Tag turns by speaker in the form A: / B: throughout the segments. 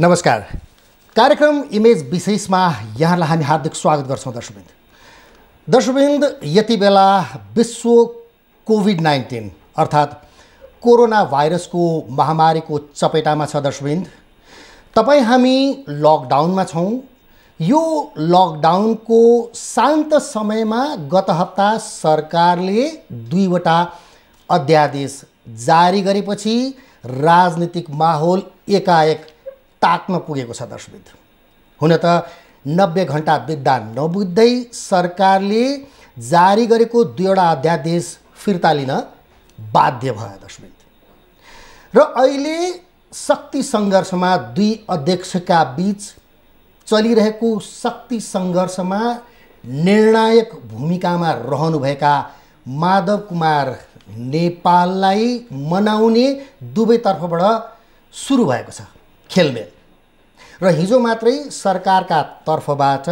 A: नमस्कार कार्यक्रम इमेज विशेषमा यहाँलाई हामी हार्दिक स्वागत गर्छौँ दर्शविन्द दर्शविन्द यति बेला विश्व कोभिड नाइन्टिन अर्थात् कोरोना भाइरसको महामारीको चपेटामा छ दर्शविन्द तपाईँ हामी लकडाउनमा छौँ यो लकडाउनको शान्त समयमा गत हप्ता सरकारले दुईवटा अध्यादेश जारी गरेपछि राजनीतिक माहौल एकाएक ताकमा पुगेको छ दर्शविद हुन त नब्बे घन्टा बित्दा नबुझ्दै सरकारले जारी गरेको दुईवटा अध्यादेश फिर्ता लिन बाध्य भयो दर्शविद र अहिले शक्ति सङ्घर्षमा दुई अध्यक्षका बिच चलिरहेको शक्ति सङ्घर्षमा निर्णायक भूमिकामा रहनुभएका माधव कुमार नेपाललाई मनाउने दुवैतर्फबाट सुरु भएको छ खेलमेल र हिजो मात्रै सरकारका तर्फबाट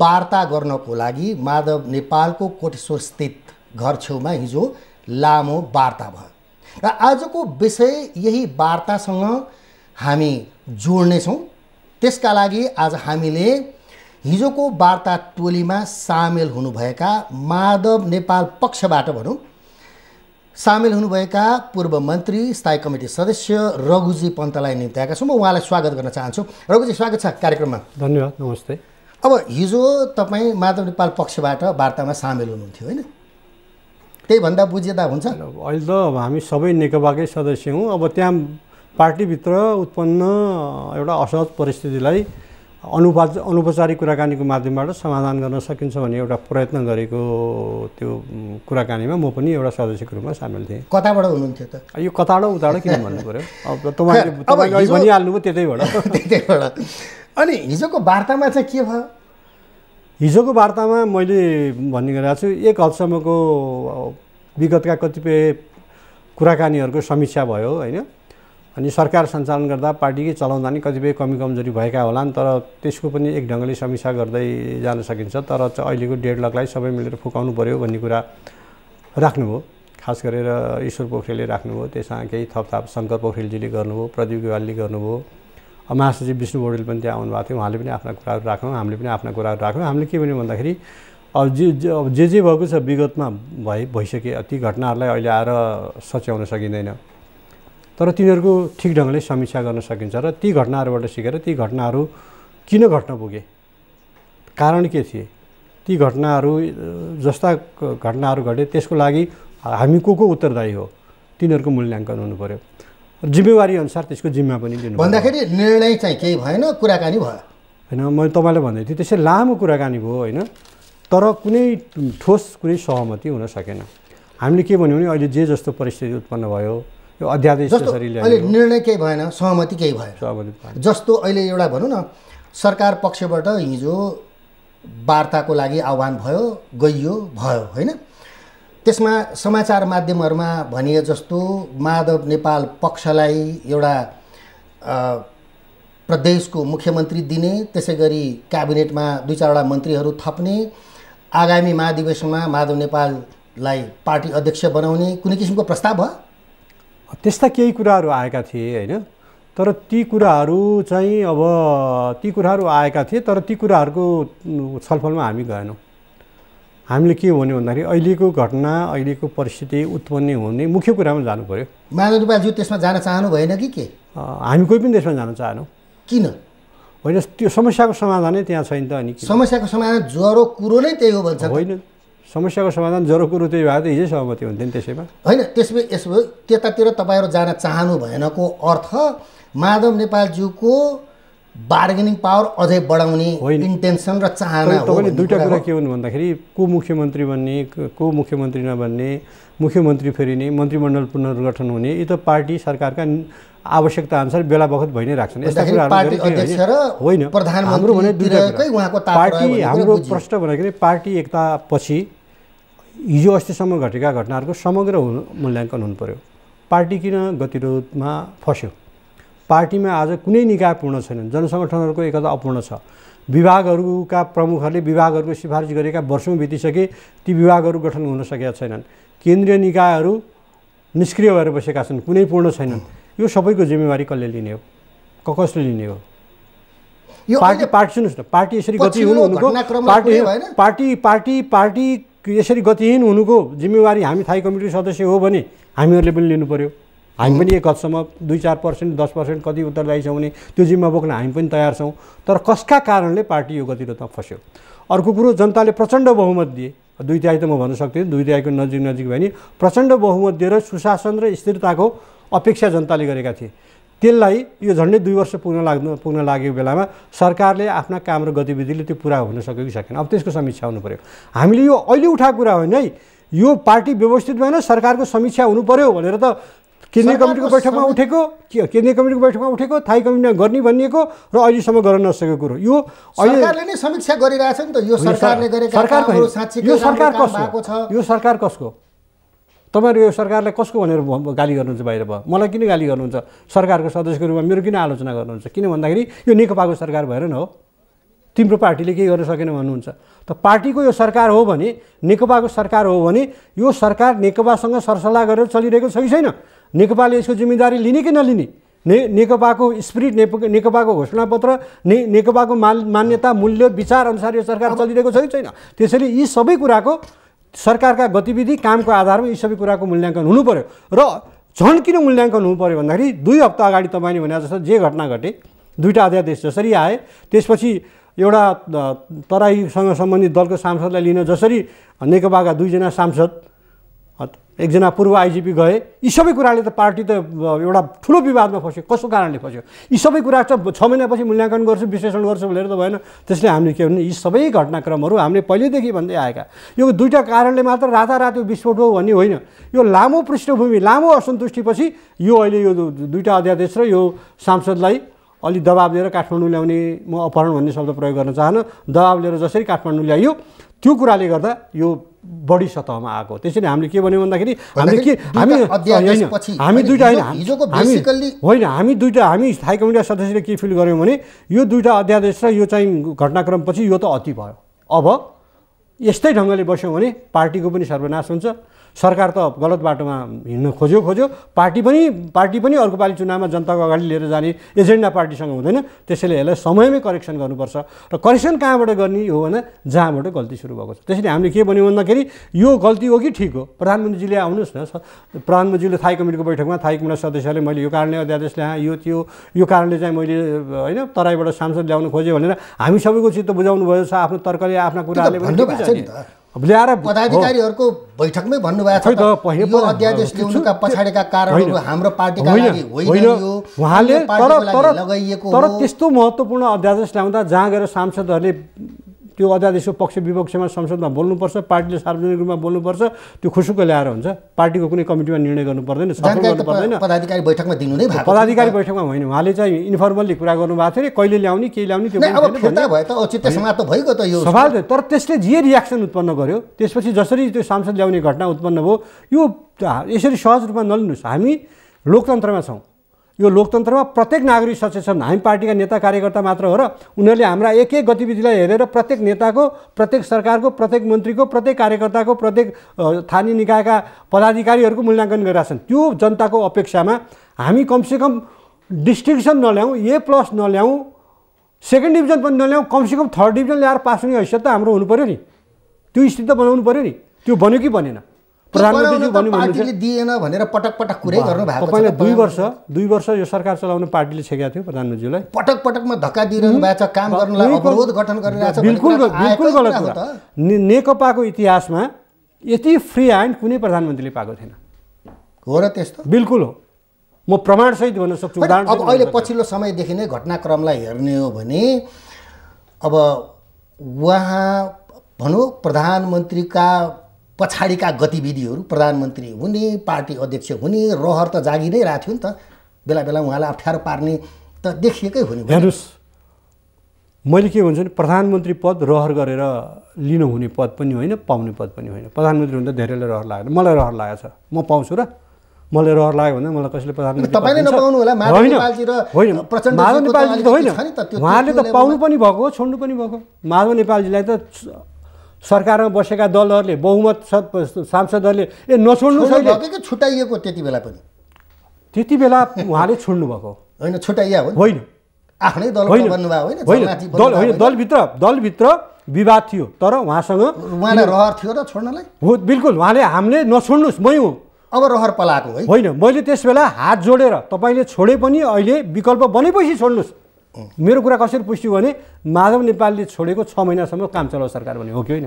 A: वार्ता गर्नको लागि माधव नेपालको कोटेश्वरस्थित घर छेउमा हिजो लामो वार्ता भयो र आजको विषय यही वार्तासँग हामी जोड्नेछौँ त्यसका लागि आज हामीले हिजोको वार्ता टोलीमा सामेल हुनुभएका माधव नेपाल पक्षबाट भनौँ सामेल हुनुभएका पूर्व मन्त्री स्थायी कमिटी सदस्य रघुजी पन्तलाई निम्त्याएका छौँ म उहाँलाई स्वागत गर्न चाहन्छु रघुजी स्वागत छ कार्यक्रममा धन्यवाद नमस्ते अब हिजो तपाईँ माधव नेपाल पक्षबाट वार्तामा सामेल हुनुहुन्थ्यो होइन त्यहीभन्दा बुझेदा हुन्छ
B: अहिले त अब हामी सबै नेकपाकै सदस्य हौँ अब त्यहाँ पार्टीभित्र उत्पन्न एउटा असहज परिस्थितिलाई अनुपा अनौपचारिक कुराकानीको माध्यमबाट समाधान गर्न सकिन्छ भन्ने एउटा प्रयत्न गरेको त्यो कुराकानीमा म पनि एउटा सदस्यको रूपमा सामेल थिएँ
A: कताबाट हुनुहुन्थ्यो त
B: यो कताबाट उताबाट किन भन्नु पऱ्यो अब तपाईँले तपाईँ भनिहाल्नुभयो त्यतैबाट त्यतैबाट अनि हिजोको वार्तामा चाहिँ के भयो हिजोको वार्तामा मैले भन्ने गरेको छु एक हदसम्मको विगतका कतिपय कुराकानीहरूको समीक्षा भयो होइन अनि सरकार सञ्चालन गर्दा पार्टीकै चलाउँदा नि कतिपय कमी कमजोरी भएका नि तर त्यसको पनि एक ढङ्गले समीक्षा गर्दै जान सकिन्छ तर अहिलेको डेढ लाखलाई सबै मिलेर फुकाउनु पऱ्यो भन्ने कुरा राख्नुभयो खास गरेर ईश्वर पोखरेलले राख्नुभयो त्यसमा केही थपथाप शङ्कर पोखरेलजीले गर्नुभयो प्रदीप गेवालले गर्नुभयो महासचिव विष्णु पौडेल पनि त्यहाँ आउनुभएको थियो उहाँले पनि आफ्ना कुराहरू राख्नु हामीले पनि आफ्ना कुराहरू राख्नु हामीले के भन्यो भन्दाखेरि अब जे अब जे जे भएको छ विगतमा भइ भइसके ती घटनाहरूलाई अहिले आएर सच्याउन सकिँदैन तर तिनीहरूको ठिक ढङ्गले समीक्षा गर्न सकिन्छ र ती घटनाहरूबाट सिकेर ती घटनाहरू किन घट्न पुगे कारण के थिए ती घटनाहरू जस्ता घटनाहरू घटे त्यसको लागि हामी को को उत्तरदायी हो तिनीहरूको मूल्याङ्कन हुनु पऱ्यो जिम्मेवारी अनुसार त्यसको जिम्मा पनि दिनु भन्दाखेरि निर्णय चाहिँ केही भएन कुराकानी भयो होइन मैले तपाईँलाई भन्दै थिएँ त्यसै लामो कुराकानी भयो होइन तर कुनै ठोस कुनै सहमति हुन सकेन हामीले के भन्यो भने अहिले जे जस्तो परिस्थिति उत्पन्न भयो यो अध्यादेश अहिले
A: निर्णय केही भएन सहमति केही
B: भएन
A: जस्तो अहिले एउटा भनौँ न सरकार पक्षबाट हिजो वार्ताको लागि आह्वान भयो गइयो भयो होइन त्यसमा समाचार माध्यमहरूमा भनिए जस्तो माधव नेपाल पक्षलाई एउटा प्रदेशको मुख्यमन्त्री दिने त्यसै गरी क्याबिनेटमा दुई चारवटा मन्त्रीहरू थप्ने आगामी महाधिवेशनमा माधव नेपाललाई पार्टी अध्यक्ष बनाउने कुनै किसिमको प्रस्ताव भयो
B: त्यस्ता केही कुराहरू आएका थिए होइन तर ती कुराहरू चाहिँ अब ती कुराहरू आएका थिए तर ती कुराहरूको छलफलमा हामी गएनौँ हामीले के भन्यो भन्दाखेरि अहिलेको घटना अहिलेको परिस्थिति उत्पन्न हुने मुख्य कुरामा जानु पऱ्यो माधव नेपालज्यू त्यसमा जान चाहनु भएन कि के हामी कोही पनि त्यसमा जान चाहनौँ किन होइन त्यो समस्याको समाधानै त्यहाँ छैन त अनि समस्याको समाधान ज्वरो कुरो नै त्यही हो भन्छ होइन समस्याको समाधान जरो कुरो त्यही भए त हिजै सहमति हुन्थ्यो नि त्यसैमा होइन त्यसमा यसो त्यतातिर तपाईँहरू जान चाहनु
A: भएनको अर्थ माधव नेपालज्यूको बार्गेनिङ पावर अझै बढाउने
B: होइन इन्टेन्सन र
A: चाहना तपाईँले दुईवटा कुरा
B: के हुनु भन्दाखेरि को मुख्यमन्त्री बन्ने को मुख्यमन्त्री नबन्ने मुख्यमन्त्री फेरिने मन्त्रीमण्डल पुनर्गठन हुने यी त पार्टी सरकारका आवश्यकता अनुसार बेला बखत भइ नै राख्छन् यस्ता कुराहरू होइन पार्टी हाम्रो प्रश्न भन्दाखेरि पार्टी एकतापछि हिजो अस्तिसम्म घटेका घटनाहरूको समग्र मूल्याङ्कन हुनु पऱ्यो पार्टी किन गतिरोधमा फस्यो पार्टीमा आज कुनै निकाय पूर्ण छैनन् जनसङ्गठनहरूको एकता अपूर्ण छ विभागहरूका प्रमुखहरूले विभागहरूको सिफारिस गरेका वर्षौँ बितिसके ती विभागहरू गठन हुन सकेका छैनन् केन्द्रीय निकायहरू निष्क्रिय भएर बसेका छन् कुनै पूर्ण छैनन् यो सबैको जिम्मेवारी कसले लिने हो क कसले लिने हो पार्टी पार्टी सुन्नुहोस् न पार्टी यसरी गति हुनु पार्टी पार्टी पार्टी पार्टी यसरी गतिहीन हुनुको जिम्मेवारी हामी थाई कमिटी सदस्य हो भने हामीहरूले पनि लिनु पऱ्यो हामी पनि एक हदसम्म दुई चार पर्सेन्ट दस पर्सेन्ट कति उत्तरदायी छौँ भने त्यो जिम्मा बोक्न हामी पनि तयार छौँ तर कसका कारणले पार्टी यो गतिरोधमा फस्यो अर्को कुरो जनताले प्रचण्ड बहुमत दिए दुई तिहाई त म भन्न सक्दिनँ दुई तिहाईको नजिक नजिक भयो भने प्रचण्ड बहुमत दिएर सुशासन र स्थिरताको अपेक्षा जनताले गरेका थिए त्यसलाई यो झन्डै दुई वर्ष पुग्न लाग्नु पुग्न लागेको बेलामा सरकारले आफ्ना काम र गतिविधिले त्यो पुरा हुन सक्यो कि सकेन अब त्यसको समीक्षा हुनु पऱ्यो हामीले यो अहिले उठाएको कुरा होइन है यो पार्टी व्यवस्थित भएन सरकारको समीक्षा हुनु पऱ्यो भनेर त केन्द्रीय कमिटीको बैठकमा उठेको केन्द्रीय कमिटीको बैठकमा उठेको थाई कमिटीमा गर्ने भनिएको र अहिलेसम्म गर्न नसकेको कुरो यो सरकारले नै
A: समीक्षा गरिरहेछ
B: नि त यो सरकारले गरेको यो सरकार कसको तपाईँहरू यो सरकारलाई कसको भनेर गाली गर्नुहुन्छ बाहिर भयो मलाई किन गाली गर्नुहुन्छ सरकारको सदस्यको रूपमा मेरो किन आलोचना गर्नुहुन्छ किन भन्दाखेरि यो नेकपाको सरकार भएर न हो तिम्रो पार्टीले केही गर्न सकेन भन्नुहुन्छ त पार्टीको यो सरकार हो भने नेकपाको सरकार हो भने यो सरकार नेकपासँग सरसल्लाह गरेर चलिरहेको छ कि छैन नेकपाले यसको जिम्मेदारी लिने कि नलिने ने नेकपाको स्पिरिट नेप नेकपाको घोषणापत्र ने नेकपाको मान्यता मूल्य विचार अनुसार यो सरकार चलिरहेको छ कि छैन त्यसैले यी सबै कुराको सरकारका गतिविधि कामको आधारमा यी सबै कुराको मूल्याङ्कन हुनु पऱ्यो र झन् किन मूल्याङ्कन हुनु पऱ्यो भन्दाखेरि दुई हप्ता अगाडि तपाईँले भने जस्तो जे घटना घटे दुईवटा अध्यादेश जसरी आए त्यसपछि एउटा तराईसँग सम्बन्धित दलको सांसदलाई लिन जसरी नेकपाका दुईजना सांसद एकजना पूर्व आइजिपी गए यी सबै कुराले त पार्टी त एउटा ठुलो विवादमा फस्यो कसको कारणले फस्यो यी सबै कुरा त छ महिनापछि मूल्याङ्कन गर्छु विश्लेषण गर्छु भनेर त भएन त्यसले हामीले के भने यी सबै घटनाक्रमहरू हामीले पहिल्यैदेखि भन्दै आएका यो दुईवटा कारणले मात्र रातारात यो विस्फोट हो भन्ने होइन यो लामो पृष्ठभूमि लामो असन्तुष्टिपछि यो अहिले यो दुईवटा अध्यादेश र यो सांसदलाई अलि दबाब लिएर काठमाडौँ ल्याउने म अपहरण भन्ने शब्द प्रयोग गर्न चाहन्न दबाब लिएर जसरी काठमाडौँ ल्याइयो त्यो कुराले गर्दा यो बढी सतहमा आएको त्यसैले हामीले के भन्यौँ भन्दाखेरि हामीले के हामी होइन हामी दुइटा होइन होइन हामी दुइटा हामी स्थायी कमिटीका सदस्यले के फिल गऱ्यौँ भने यो दुइटा अध्यादेश र यो चाहिँ घटनाक्रमपछि यो त अति भयो अब यस्तै ढङ्गले बस्यौँ भने पार्टीको पनि सर्वनाश हुन्छ सरकार त गलत बाटोमा हिँड्न खोज्यो खोज्यो पार्टी पनि पार्टी पनि अर्को पालि चुनावमा जनताको अगाडि लिएर जाने एजेन्डा पार्टीसँग हुँदैन त्यसैले यसलाई समयमै करेक्सन गर्नुपर्छ र करेक्सन कहाँबाट गर्ने हो भने जहाँबाट गल्ती सुरु भएको छ त्यसरी हामीले के भन्यौँ भन्दाखेरि यो गल्ती हो कि ठिक हो प्रधानमन्त्रीजीले आउनुहोस् न प्रधानमन्त्रीले थाई कमिटीको बैठकमा थाई कमिटी सदस्यले मैले यो कारणले अध्यादेश ल्याएँ यो त्यो यो कारणले चाहिँ मैले होइन तराईबाट सांसद ल्याउनु खोजेँ भनेर हामी सबैको चित्त बुझाउनु भयो छ आफ्नो तर्कले आफ्ना कुराले ल्याएर पदाधिकारीहरूको बैठकमै भन्नुभएको छ यो अध्यादेश ल्याउनुका पछाडिका कारणहरू हाम्रो पार्टीका लागि होइन उहाँले तर तर त्यस्तो महत्त्वपूर्ण अध्यादेश ल्याउँदा जहाँ गएर सांसदहरूले त्यो अध्यादेशको पक्ष विपक्षमा संसदमा बोल्नुपर्छ पार्टीले सार्वजनिक रूपमा बोल्नुपर्छ त्यो खुसुक्क ल्याएर हुन्छ पार्टीको कुनै कमिटीमा निर्णय गर्नु पर्दैन गर्नु पर्दैन पदाधिकारी बैठकमा दिनु नै पदाधिकारी बैठकमा होइन उहाँले चाहिँ इन्फर्मल्ली कुरा गर्नुभएको थियो अरे कहिले ल्याउने केही ल्याउने त्यो सवाल थियो तर त्यसले जे रियाक्सन उत्पन्न गर्यो त्यसपछि जसरी त्यो सांसद ल्याउने घटना उत्पन्न भयो यो यसरी सहज रूपमा नलिनुहोस् हामी लोकतन्त्रमा छौँ यो लोकतन्त्रमा प्रत्येक नागरिक सचेत छन् हामी पार्टीका नेता कार्यकर्ता मात्र हो र उनीहरूले हाम्रा एक एक गतिविधिलाई हेरेर प्रत्येक नेताको प्रत्येक सरकारको प्रत्येक मन्त्रीको प्रत्येक कार्यकर्ताको प्रत्येक स्थानीय निकायका पदाधिकारीहरूको मूल्याङ्कन गरिरहेछन् त्यो जनताको अपेक्षामा हामी कमसेकम डिस्ट्रिक्सन नल्याउँ ए प्लस नल्याउँ सेकेन्ड डिभिजन पनि नल्याउँ कमसेकम थर्ड डिभिजन ल्याएर पास हुने हैसियत त हाम्रो पऱ्यो नि त्यो स्थिति त बनाउनु पऱ्यो नि त्यो बन्यो कि बनेन प्रधानमन्त्रीज्यू दिएन भनेर पटक पटक कुरै गर्नु भएको तपाईँले दुई वर्ष दुई वर्ष यो सरकार चलाउनु पार्टीले छेकेको थियो प्रधानमन्त्रीलाई पटक पटकमा धक्का दिइरहनु भएको छ काम गर्नलाई अवरोध गठन
A: गरिरहेको छ बिल्कुल बिल्कुल गलत कुरा
B: नेकपाको इतिहासमा यति फ्री ह्यान्ड कुनै प्रधानमन्त्रीले पाएको थिएन हो र त्यस्तो बिल्कुल हो म प्रमाणसहित
A: भन्न सक्छु अब अहिले पछिल्लो समयदेखि नै घटनाक्रमलाई हेर्ने हो भने अब उहाँ भनौँ प्रधानमन्त्रीका पछाडिका गतिविधिहरू प्रधानमन्त्री हुने पार्टी अध्यक्ष हुने रहर त जागि नै रहेको थियो नि त बेला बेला उहाँलाई अप्ठ्यारो पार्ने त देखिएकै हुने हेर्नुहोस्
B: मैले के भन्छु भने प्रधानमन्त्री पद रहर गरेर लिनु हुने पद पनि होइन पाउने पद पनि होइन प्रधानमन्त्री हुँदा धेरैले रहर लागेन मलाई रहर लागेको छ म पाउँछु र मलाई रहर लाग्यो भने मलाई कसैले प्रधानमन्त्री होइन उहाँले त पाउनु पनि भएको छोड्नु पनि भएको माधव नेपालजीलाई त सरकारमा बसेका दलहरूले बहुमत सांसदहरूले ए नछोड्नु छुट्याइएको त्यति बेला पनि त्यति बेला उहाँले छोड्नु भएको होइन छुट्याइया होइन आफ्नै
A: दल होइन
B: दलभित्र दलभित्र विवाद थियो तर उहाँसँग उहाँलाई रहर
A: थियो र छोड्नलाई
B: हो बिल्कुल उहाँले हामीले नछोड्नुहोस् मै हो अब रहर पलाएको होइन मैले त्यस बेला हात जोडेर तपाईँले छोडे पनि अहिले विकल्प बनेपछि छोड्नुहोस् मेरो कुरा कसरी पुष्टि भने माधव नेपालले छोडेको छ महिनासम्म काम चलाउ सरकार भने हो कि होइन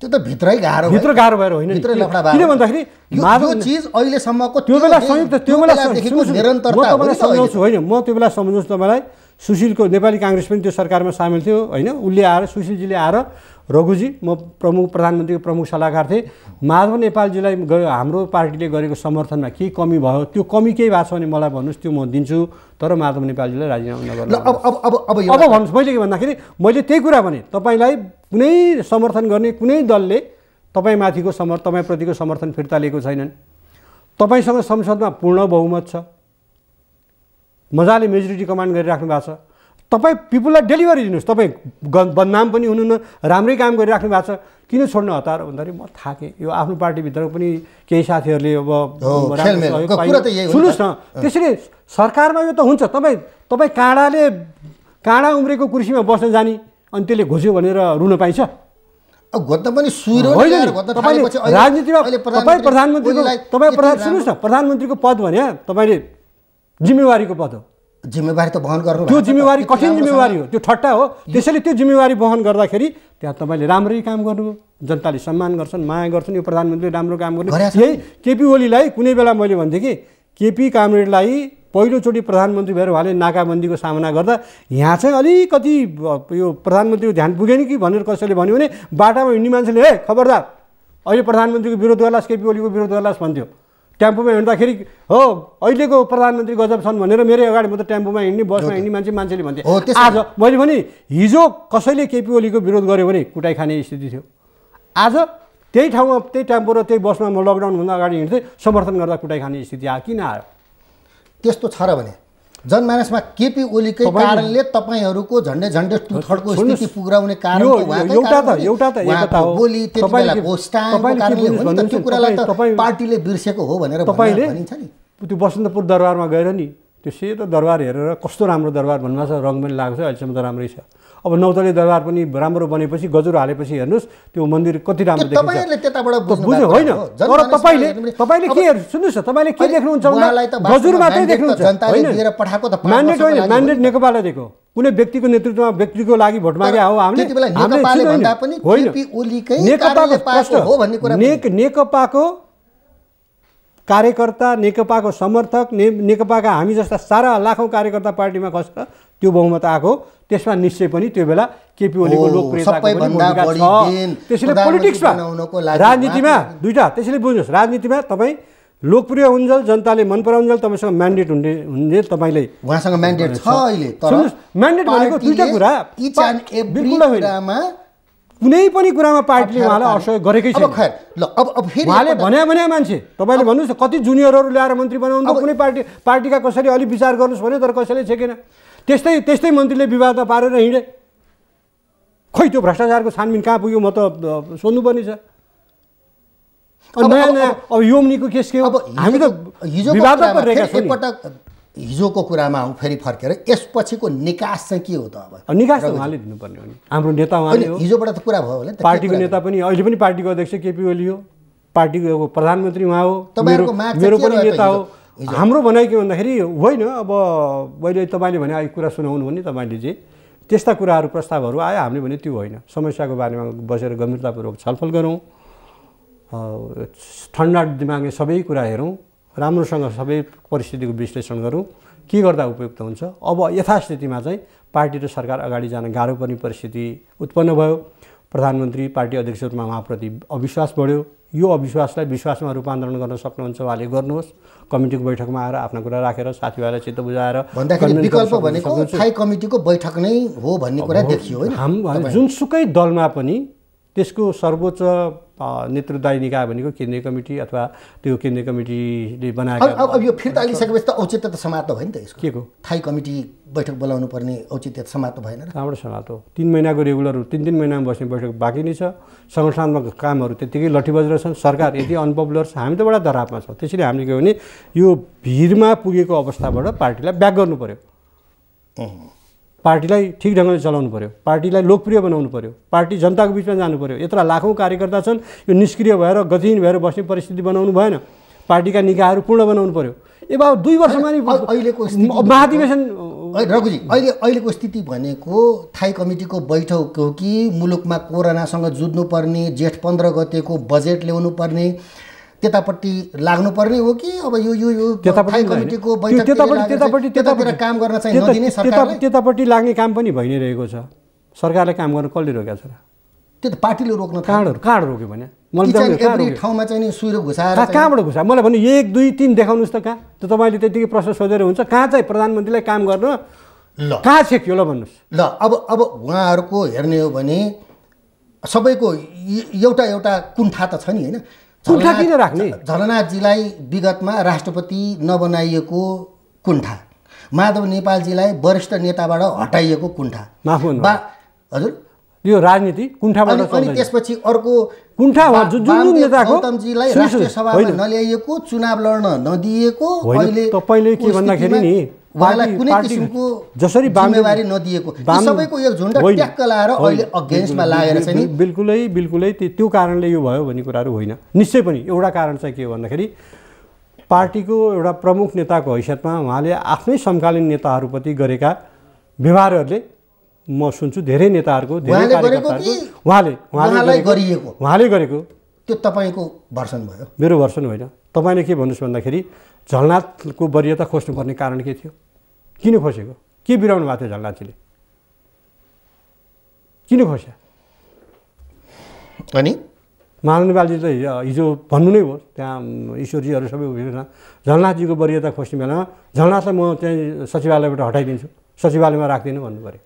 B: त्यो त भित्रै गाह्रो भित्र गाह्रो भएर होइन किन भन्दाखेरि माधव
A: चिज अहिलेसम्मको त्यो बेला संयुक्त त्यो बेला म तपाईँलाई सम्झाउँछु
B: होइन म त्यो बेला सम्झाउँछु तपाईँलाई सुशीलको नेपाली काङ्ग्रेस पनि त्यो सरकारमा सामेल थियो होइन उसले आएर सुशीलजीले आएर रघुजी म प्रमुख प्रधानमन्त्रीको प्रमुख सल्लाहकार थिएँ माधव नेपालजीलाई गयो हाम्रो पार्टीले गरेको समर्थनमा के कमी भयो त्यो कमी केही भएको छ भने मलाई भन्नुहोस् त्यो म दिन्छु तर माधव नेपालजीलाई राजीनामा नगर्नु अब अब अब अब अब भन्नुहोस् मैले के भन्दाखेरि मैले त्यही कुरा भने तपाईँलाई कुनै समर्थन गर्ने कुनै दलले तपाईँमाथिको समर्थन तपाईँप्रतिको समर्थन फिर्ता लिएको छैनन् तपाईँसँग संसदमा पूर्ण बहुमत छ मजाले मेजोरिटी कमान्ड गरिराख्नु भएको छ तपाईँ पिपुललाई डेलिभरी दिनुहोस् तपाईँ बदनाम पनि हुनुहुन्न राम्रै काम गरिराख्नु भएको छ किन छोड्नु हतार भन्दाखेरि म थाकेँ यो आफ्नो पार्टीभित्र पनि केही साथीहरूले अब सुन्नुहोस् न त्यसरी सरकारमा यो त हुन्छ तपाईँ तपाईँ काँडाले काँडा उम्रेको कुर्सीमा बस्न जाने अनि त्यसले घोस्यो भनेर रुन पाइन्छ राजनीतिमा तपाईँ प्रधानमन्त्रीको तपाईँ प्रधान सुन्नुहोस् न प्रधानमन्त्रीको पद भने तपाईँले जिम्मेवारीको पद हो
A: जिम्मेवारी त बहन गर्नु त्यो जिम्मेवारी कठिन जिम्मेवारी हो
B: त्यो ठट्टा हो त्यसैले त्यो जिम्मेवारी बहन गर्दाखेरि त्यहाँ तपाईँले राम्रै काम गर्नुभयो जनताले सम्मान गर्छन् माया गर्छन् यो प्रधानमन्त्रीले राम्रो काम गर्नु यही केपी ओलीलाई कुनै बेला मैले भन्थेँ कि केपी कामरेडलाई पहिलोचोटि प्रधानमन्त्री भएर उहाँले नाकाबन्दीको सामना गर्दा यहाँ चाहिँ अलिकति यो प्रधानमन्त्रीको ध्यान पुगेन कि भनेर कसैले भन्यो भने बाटामा हिँड्ने मान्छेले हे खबरदार अहिले प्रधानमन्त्रीको विरोध गर्लास् केपी ओलीको विरोध गर्लास् भन्थ्यो टेम्पोमा हिँड्दाखेरि हो अहिलेको प्रधानमन्त्री गजब छन् भनेर मेरै अगाडि म त टेम्पोमा हिँड्ने बसमा हिँड्ने मान्छे मान्छेले भन्थे आज मैले भने हिजो कसैले केपी ओलीको विरोध गर्यो भने कुटाइ खाने स्थिति थियो आज त्यही ठाउँमा त्यही टेम्पो र त्यही बसमा म लकडाउनभन्दा अगाडि हिँड्थेँ समर्थन गर्दा कुटाइ खाने स्थिति आयो किन आयो त्यस्तो छ र भने
A: जनमानसमा केपी ओलीकै कारणले तपाईँहरूको झन्डै झन्डै थर्डको स्थिति पुग्राउने कारण एउटा त एउटा त त्यो कुरालाई त
B: पार्टीले बिर्सेको हो भनेर तपाईँले नि त्यो बसन्तपुर दरबारमा गएर नि त्यो सेतो दरबार हेरेर कस्तो राम्रो दरबार भन्नुभएको छ रङ पनि लागेको छ अहिलेसम्म त राम्रै छ अब नौतले दरबार पनि राम्रो बनेपछि गजुर हालेपछि हेर्नुहोस् त्यो मन्दिर कति राम्रो देखिन्छ होइन तर तपाईँले तपाईँले के सुन्नुहोस् न तपाईँले के देख्नुहुन्छ गजुर मात्रै देख्नुहुन्छ
A: म्यान्डेट होइन म्यान्डेट
B: नेकपालाई दिएको कुनै व्यक्तिको नेतृत्वमा व्यक्तिको लागि भोट मागे हो हामीले नेकपाको कार्यकर्ता नेकपाको समर्थक ने नेकपाका हामी जस्ता सारा लाखौँ कार्यकर्ता पार्टीमा खस्छ त्यो बहुमत आएको त्यसमा निश्चय पनि त्यो बेला केपी ओलीको लोकप्रियता त्यसैले पोलिटिक्समा राजनीतिमा दुइटा त्यसैले बुझ्नुहोस् राजनीतिमा तपाईँ लोकप्रिय हुन्जेल जनताले मन पराउन्जेल तपाईँसँग म्यान्डेट हुने हुन्छ तपाईँले उहाँसँग म्यान्डेट छ अहिले सुन्नुहोस् म्यान्डेट भनेको दुइटा कुरा कुनै पनि कुरामा पार्टीले उहाँलाई असहयोग गरेकै छ उहाँले भन्या भन्या मान्छे तपाईँले भन्नुहोस् न कति जुनियरहरू ल्याएर मन्त्री बनाउनु कुनै पार्टी पार्टीका कसरी अलिक विचार गर्नुहोस् भन्यो तर कसैले छेकेन त्यस्तै त्यस्तै मन्त्रीले विवादमा पारेर हिँडे खोइ त्यो भ्रष्टाचारको छानबिन कहाँ पुग्यो म त सोध्नुपर्ने छ नयाँ नयाँ अब योमनीको केस के अब हामी त एकपटक हिजोको
A: कुरामा आउँ फेरि फर्केर यसपछिको निकास चाहिँ के हो त अब निकास उहाँले दिनुपर्ने हो नि हाम्रो नेता उहाँले हिजोबाट त कुरा भयो होला पार्टीको नेता
B: पनि अहिले पनि पार्टीको अध्यक्ष केपी ओली हो पार्टीको प्रधानमन्त्री उहाँ हो मेरो पनि नेता हो हाम्रो भनाइ के भन्दाखेरि होइन अब मैले तपाईँले भने अघि कुरा सुनाउनु भने तपाईँले जे त्यस्ता कुराहरू प्रस्तावहरू आयो हामीले भने त्यो होइन समस्याको बारेमा बसेर गम्भीरतापूर्वक छलफल गरौँ ठन्डा दिमागले सबै कुरा हेरौँ राम्रोसँग सबै परिस्थितिको विश्लेषण गरौँ के गर्दा उपयुक्त हुन्छ अब यथास्थितिमा चाहिँ पार्टी र सरकार अगाडि जान गाह्रो पर्ने परिस्थिति उत्पन्न भयो प्रधानमन्त्री पार्टी अध्यक्ष रूपमा उहाँप्रति अविश्वास बढ्यो यो अविश्वासलाई विश्वासमा रूपान्तरण गर्न सक्नुहुन्छ उहाँले गर्नुहोस् कमिटीको बैठकमा आएर आफ्ना कुरा राखेर साथीभाइलाई चित्त बुझाएर विकल्प भनेको
A: कमिटीको बैठक नै हो भन्ने कुरा देखियो
B: जुनसुकै दलमा पनि त्यसको सर्वोच्च नेतृत्वदायी निकाय भनेको केन्द्रीय कमिटी अथवा त्यो केन्द्रीय कमिटीले बनाएको अब
A: यो फिर्ता लिइसकेपछि त औचित्य त समाप्त भयो नि त यसको के को थाई कमिटी बैठक बोलाउनु पर्ने औचित्य समाप्त भएन
B: कहाँबाट समाप्त हो तिन महिनाको रेगुलर तिन तिन महिनामा बस्ने बैठक बाँकी नै छ संगठनात्मक कामहरू त्यत्तिकै लठीबजर छन् सरकार यति अनपपुलर छ हामी त बडा दरापमा छौँ त्यसरी हामीले के भने यो भिरमा पुगेको अवस्थाबाट पार्टीलाई ब्याक गर्नु पऱ्यो पार्टीलाई ठिक ढङ्गले चलाउनु पऱ्यो पार्टीलाई लोकप्रिय बनाउनु पऱ्यो पार्टी जनताको बिचमा जानु पऱ्यो यत्र लाखौँ कार्यकर्ता छन् यो निष्क्रिय भएर गतिहीन भएर बस्ने परिस्थिति बनाउनु भएन पार्टीका निकायहरू पूर्ण बनाउनु पऱ्यो ए बाबु दुई वर्षमा नि अहिलेको महाधिवेशन रघुजी अहिले अहिलेको स्थिति भनेको थाई कमिटीको बैठक हो
A: कि मुलुकमा कोरोनासँग जुझ्नुपर्ने जेठ पन्ध्र गतेको बजेट ल्याउनु पर्ने त्यतापट्टि लाग्नुपर्ने हो कि अब यो यो यो त्यतापट्टि काम गर्न
B: त्यतापट्टि लाग्ने काम पनि भइ नै रहेको छ सरकारले काम गर्न कसले रोकेको छ र त्यो त पार्टीले रोक्न काँडहरू काँड रोक्यो भने
A: ठाउँमा चाहिँ सुइरो
B: कहाँबाट घुसा मलाई भन्नु एक दुई तिन देखाउनुहोस् त कहाँ त तपाईँले त्यतिकै प्रश्न सोधेर हुन्छ कहाँ चाहिँ प्रधानमन्त्रीलाई काम गर्न ल कहाँ छेक्यो ल भन्नुहोस् ल अब अब उहाँहरूको हेर्ने हो
A: भने सबैको एउटा एउटा कुण्ठा त छ नि होइन कुण्ठा किन राख्ने झलनाथजीलाई विगतमा राष्ट्रपति नबनाइएको कुण्ठा माधव नेपालजीलाई वरिष्ठ नेताबाट हटाइएको कुण्ठा माफ हजुर
B: यो राजनीति कुण्ठाबाट अनि
A: त्यसपछि अर्को कुण्ठा जुन जुन नेताको गौतमजीलाई राष्ट्रिय सभामा नल्याइएको चुनाव लड्न नदिएको तपाईँले के भन्दाखेरि नि
B: उहाँलाई कुनै किसिमको जसरी जिम्मेवारी नदिएको सबैको एक झुन्ड ट्याक्क लाएर अहिले अगेन्स्टमा लागेर चाहिँ बिल्कुलै बिल्कुलै त्यो कारणले यो भयो भन्ने कुराहरू होइन निश्चय पनि एउटा कारण चाहिँ के हो भन्दाखेरि पार्टीको एउटा प्रमुख नेताको हैसियतमा उहाँले आफ्नै समकालीन नेताहरूप्रति गरेका व्यवहारहरूले म सुन्छु धेरै नेताहरूको धेरै उहाँले उहाँले गरेको त्यो तपाईँको भर्सन भयो मेरो भर्सन होइन तपाईँले के भन्नुहोस् भन्दाखेरि झलनाथको वरियता खोज्नुपर्ने कारण के थियो किन खोजेको के बिराउनु भएको थियो झलनाथजीले किन खोस्या अनि महानन्द बालजी त हिजो भन्नु नै हो त्यहाँ ईश्वरजीहरू सबै उभिएन झलनाथजीको वरियता खोज्ने बेलामा झलनाथलाई म त्यहाँ सचिवालयबाट हटाइदिन्छु सचिवालयमा राख्दिनँ भन्नु पऱ्यो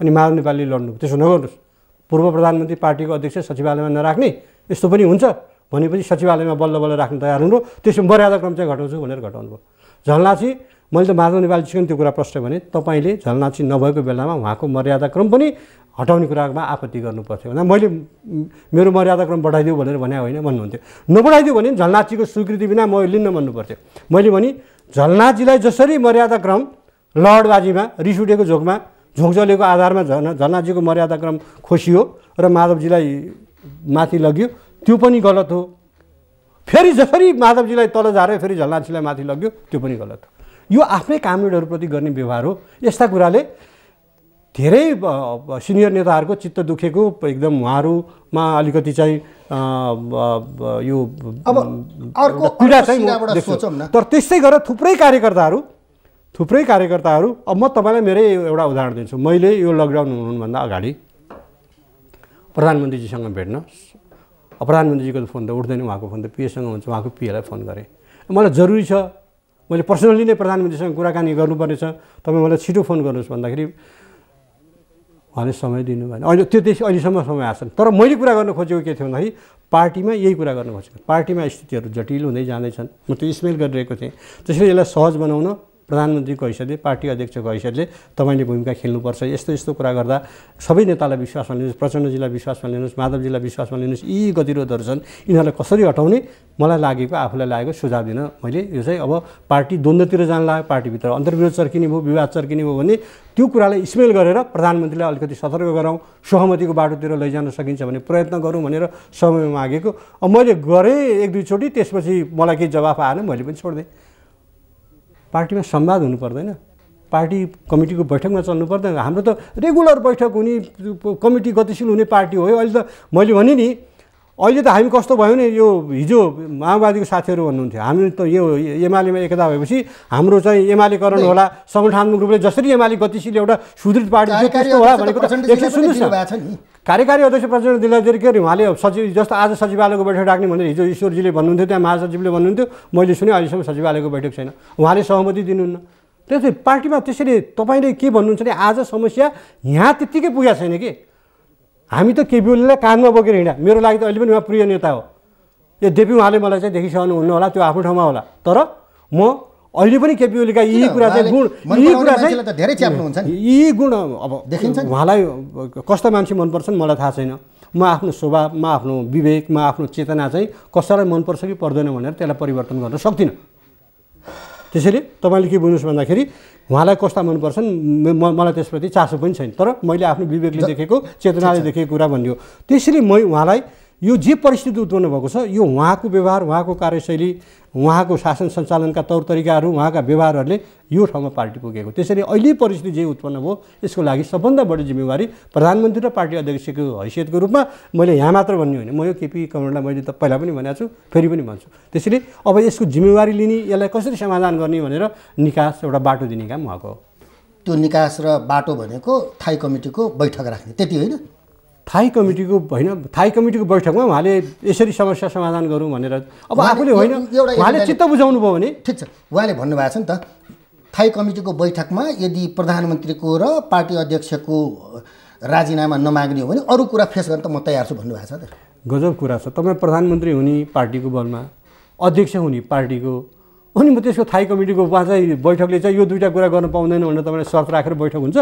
B: अनि माधव नेपालले लड्नु त्यसो नगर्नुहोस् पूर्व प्रधानमन्त्री पार्टीको अध्यक्ष सचिवालयमा नराख्ने यस्तो पनि हुन्छ भनेपछि सचिवालयमा बल्ल बल्ल राख्न तयार हुनु त्यसो मर्यादाक्रम चाहिँ घटाउँछु भनेर घटाउनु भयो झलनाची मैले त माधव नेपालजीसँग त्यो कुरा प्रश्न भने तपाईँले झलनाची नभएको बेलामा उहाँको मर्यादाक्रम पनि हटाउने कुरामा आपत्ति गर्नु पर्थ्यो भन्दा मैले मेरो मर्यादाक्रम बढाइदियो भनेर भने होइन भन्नुहुन्थ्यो नबढाइदियो भने झलनाचीको स्वीकृति बिना म लिन्न भन्नु पर्थ्यो मैले भने झलनाचीलाई जसरी मर्यादाक्रम लडबाजीमा रिस उठेको झोकमा झोकझलेको आधारमा झना झलनाचीको मर्यादाक्रम खोसियो र माधवजीलाई माथि लग्यो त्यो पनि गलत हो फेरि जसरी माधवजीलाई तल झारे फेरि झलनाथजीलाई माथि लग्यो त्यो पनि गलत हो यो आफ्नै कामरेडहरूप्रति गर्ने व्यवहार हो यस्ता कुराले धेरै सिनियर नेताहरूको चित्त दुखेको एकदम उहाँहरूमा अलिकति चाहिँ यो अर्को पीडा चाहिँ तर त्यस्तै गरेर थुप्रै कार्यकर्ताहरू थुप्रै कार्यकर्ताहरू अब म तपाईँलाई मेरै एउटा उदाहरण दिन्छु मैले यो लकडाउन हुनुभन्दा अगाडि प्रधानमन्त्रीजीसँग भेट्न प्रधानमन्त्रीजीको फोन त उठ्दैन उहाँको फोन त पिएसँग हुन्छ उहाँको पिएलाई फोन गरेँ मलाई जरुरी छ मैले पर्सनल्ली नै प्रधानमन्त्रीसँग कुराकानी गर्नुपर्ने छ तपाईँ मलाई छिटो फोन गर्नुहोस् भन्दाखेरि उहाँले समय दिनु भएन अहिले त्यो त्यस अहिलेसम्म समय आएको छ तर मैले कुरा गर्न खोजेको के थियो भन्दाखेरि पार्टीमा यही कुरा गर्न खोजेको पार्टीमा स्थितिहरू जटिल हुँदै जाँदैछन् म त्यो स्मेल गरिरहेको थिएँ त्यसैले यसलाई सहज बनाउन प्रधानमन्त्रीको हैसियतले पार्टी अध्यक्षको हैसियतले तपाईँले भूमिका खेल्नुपर्छ यस्तो यस्तो कुरा गर्दा सबै नेतालाई विश्वासमा लिनुहोस् प्रचण्डजीलाई विश्वासमा लिनुहोस् माधवजीलाई विश्वासमा लिनुहोस् यी गतिरोधहरू छन् यिनीहरूलाई कसरी हटाउने मलाई लागेको आफूलाई लागेको सुझाव दिन मैले यो चाहिँ अब पार्टी द्वन्द्वतिर जान लाग्यो पार्टीभित्र अन्तर्विरोध चर्किने भयो विवाद चर्किने भयो भने त्यो कुरालाई स्मेल गरेर प्रधानमन्त्रीलाई अलिकति सतर्क गराउँ सहमतिको बाटोतिर लैजान सकिन्छ भने प्रयत्न गरौँ भनेर समय मागेको अब मैले गरेँ एक दुईचोटि त्यसपछि मलाई केही जवाफ आएन मैले पनि छोडिदिएँ पार्टीमा संवाद हुनु पर्दैन पार्टी कमिटीको बैठकमा चल्नु पर्दैन हाम्रो त रेगुलर बैठक हुने कमिटी गतिशील हुने पार्टी हो अहिले त मैले भनेँ नि अहिले त हामी कस्तो भयो भने यो हिजो माओवादीको साथीहरू भन्नुहुन्थ्यो हामी त यो एमालेमा एकता भएपछि हाम्रो चाहिँ एमालेकरण होला सङ्गठनात्मक रूपले जसरी एमाले गतिशील एउटा सुदृढ पार्टी थियो त्यस्तो होला भनेको सुन्नुहोस् न कार्यकारी अध्यक्ष प्रचण्ड के अरे उहाँले सचिव जस्तो आज सचिवालयको बैठक राख्ने भनेर हिजो ईश्वरजीले भन्नुहुन्थ्यो त्यहाँ महासचिवले भन्नुहुन्थ्यो मैले सुने अहिलेसम्म सचिवालयको बैठक छैन उहाँले सहमति दिनुहुन्न त्यसले पार्टीमा त्यसरी तपाईँले के भन्नुहुन्छ भने आज समस्या यहाँ त्यत्तिकै पुगेको छैन कि हामी त केपी ओलीलाई कानमा बोकेर हिँड्या मेरो लागि त अहिले पनि उहाँ प्रिय नेता हो यद्यपि उहाँले मलाई चाहिँ देखिसक्नु हुन्न होला त्यो आफ्नो ठाउँमा होला तर म अहिले पनि केपी ओलीका यी कुरा चाहिँ गुण यी कुरा चाहिँ धेरै च्याप्नुहुन्छ यी गुण अब देखिन्छ उहाँलाई कस्तो मान्छे मनपर्छन् मलाई थाहा छैन म आफ्नो स्वभावमा आफ्नो विवेकमा आफ्नो चेतना चाहिँ कसैलाई मनपर्छ कि पर्दैन भनेर त्यसलाई परिवर्तन गर्न सक्दिनँ त्यसैले तपाईँले के बुझ्नुहोस् भन्दाखेरि उहाँलाई कस्ता मनपर्छन् मलाई त्यसप्रति चासो पनि छैन तर मैले आफ्नो विवेकले देखेको चेतनाले देखेको कुरा भनियो त्यसरी मै उहाँलाई यो जे परिस्थिति उत्पन्न भएको छ यो उहाँको व्यवहार उहाँको कार्यशैली उहाँको शासन सञ्चालनका तौर तरिकाहरू उहाँका व्यवहारहरूले यो ठाउँमा पार्टी पुगेको त्यसरी अहिले परिस्थिति जे उत्पन्न भयो यसको लागि सबभन्दा बढी जिम्मेवारी प्रधानमन्त्री र पार्टी अध्यक्षको हैसियतको रूपमा मैले यहाँ मात्र भन्ने होइन म यो केपी कमण्डलाई मैले त पहिला पनि भनेको छु फेरि पनि भन्छु त्यसैले अब यसको जिम्मेवारी लिने यसलाई कसरी समाधान गर्ने भनेर निकास एउटा बाटो दिने काम उहाँको हो त्यो निकास र बाटो भनेको थाई कमिटीको बैठक राख्ने त्यति होइन थाई कमिटीको होइन थाई कमिटीको बैठकमा उहाँले यसरी समस्या समाधान गरौँ भनेर अब आफूले होइन उहाँले चित्त बुझाउनु भयो भने ठिक छ उहाँले भन्नुभएको छ नि त थाई कमिटीको बैठकमा
A: यदि प्रधानमन्त्रीको र पार्टी अध्यक्षको राजीनामा नमाग्ने हो भने अरू कुरा फेस गर्न त म तयार छु भन्नुभएको छ त
B: गजब कुरा छ तपाईँ प्रधानमन्त्री हुने पार्टीको बलमा अध्यक्ष हुने पार्टीको अनि म त्यसको थाई कमिटीको उहाँ चाहिँ बैठकले चाहिँ यो दुइटा कुरा गर्न पाउँदैन भनेर तपाईँलाई शर्त राखेर बैठक हुन्छ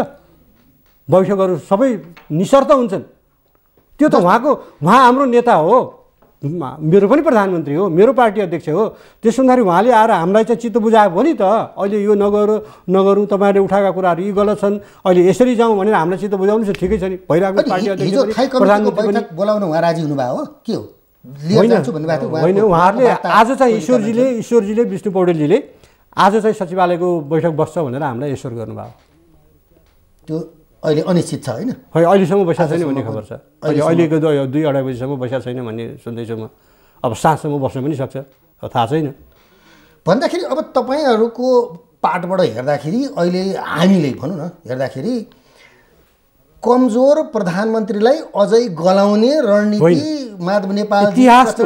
B: बैठकहरू सबै निशर्त हुन्छन् त्यो त उहाँको उहाँ हाम्रो नेता हो मेरो पनि प्रधानमन्त्री हो मेरो पार्टी अध्यक्ष हो त्यस हुँदाखेरि उहाँले आएर हामीलाई चाहिँ चित्त बुझाएको हो नि त अहिले यो नगर नगरौँ तपाईँहरूले उठाएका कुराहरू यी गलत छन् अहिले यसरी जाउँ भनेर हामीलाई चित्त बुझाउनु छ ठिकै छ नि भइरहेको पार्टी अध्यक्ष
A: बोलाउनु उहाँ राजी हुनुभयो हो के हो होइन उहाँहरूले आज चाहिँ ईश्वरजीले
B: ईश्वरजीले विष्णु पौडेलजीले आज चाहिँ सचिवालयको बैठक बस्छ भनेर हामीलाई एसोर गर्नुभयो त्यो
A: अहिले अनिश्चित छ होइन खै अहिलेसम्म बसेको छैन भन्ने खबर छ अहिले अहिलेको
B: दुई अढाई बजीसम्म बसेको छैन भन्ने सुन्दैछु म अब साँझसम्म बस्नु पनि सक्छ थाहा छैन
A: भन्दाखेरि अब तपाईँहरूको पाठबाट हेर्दाखेरि अहिले हामीले भनौँ न हेर्दाखेरि कमजोर प्रधानमन्त्रीलाई अझै गलाउने रणनीति माधव नेपाल इतिहास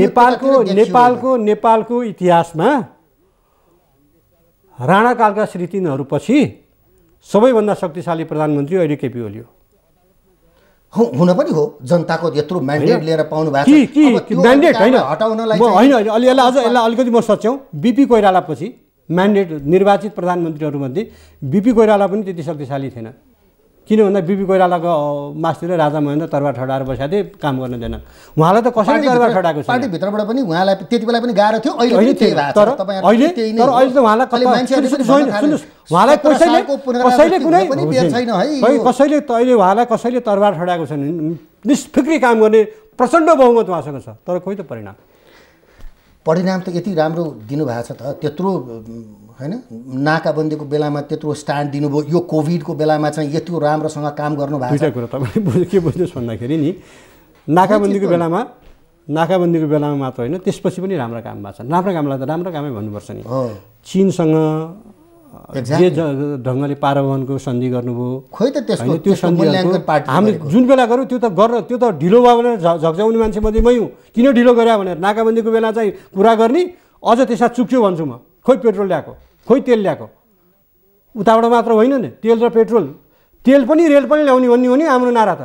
B: नेपालको नेपालको नेपालको इतिहासमा राणाकालका श्री तिनहरूपछि सबैभन्दा शक्तिशाली प्रधानमन्त्री अहिले केपी ओली
A: हो हुन पनि हो जनताको यत्रो म्यान्डेट लिएर पाउनु भएको म्यान्डेट होइन होइन अलि यसलाई अझ यसलाई
B: अलिकति म सच्याउँ बिपी कोइराला पछि म्यान्डेट निर्वाचित प्रधानमन्त्रीहरूमध्ये बिपी कोइराला पनि त्यति शक्तिशाली थिएन किन भन्दा बिपी कोइरालाको मास्तिर राजा महेन्द्र तरबार ठडाएर बसेका थिए काम गर्न दिएन उहाँलाई त कसरी तरबार ठडाएको
A: पार्टीभित्रबाट पनि उहाँलाई त्यति बेला पनि गाह्रो थियो अहिले तर अहिले तर अहिले त
B: उहाँलाई कसैले कसैले कुनै कसैले अहिले उहाँलाई कसैले तरबार ठडाएको छैन निष्फिक्री काम गर्ने प्रचण्ड बहुमत उहाँसँग छ तर खोइ त परिणाम
A: परिणाम त यति राम्रो दिनुभएको छ त त्यत्रो होइन नाकाबन्दीको बेलामा त्यत्रो स्ट्यान्ड दिनुभयो यो कोभिडको बेलामा चाहिँ यति राम्रोसँग काम गर्नुभएको
B: छ कुरा तपाईँले के बुझ्नुहोस् भन्दाखेरि नि नाकाबन्दीको बेलामा नाकाबन्दीको बेलामा मात्र होइन त्यसपछि पनि राम्रो काम भएको छ राम्रो कामलाई त राम्रो कामै भन्नुपर्छ नि चिनसँग जे ढङ्गले पारावनको सन्धि गर्नुभयो खोइ
A: त त्यसको त्यो सन्धि हामी
B: जुन बेला गऱ्यौँ त्यो त गर त्यो त ढिलो भयो भनेर झकझाउने मान्छे मध्ये मै हुँ किन ढिलो गरे भनेर नाकाबन्दीको बेला चाहिँ कुरा गर्ने अझ त्यसमा चुक्यो भन्छु म खोइ पेट्रोल ल्याएको खोइ तेल ल्याएको उताबाट मात्र होइन नि तेल र पेट्रोल तेल पनि रेल पनि ल्याउने भन्ने हो नि हाम्रो नारा त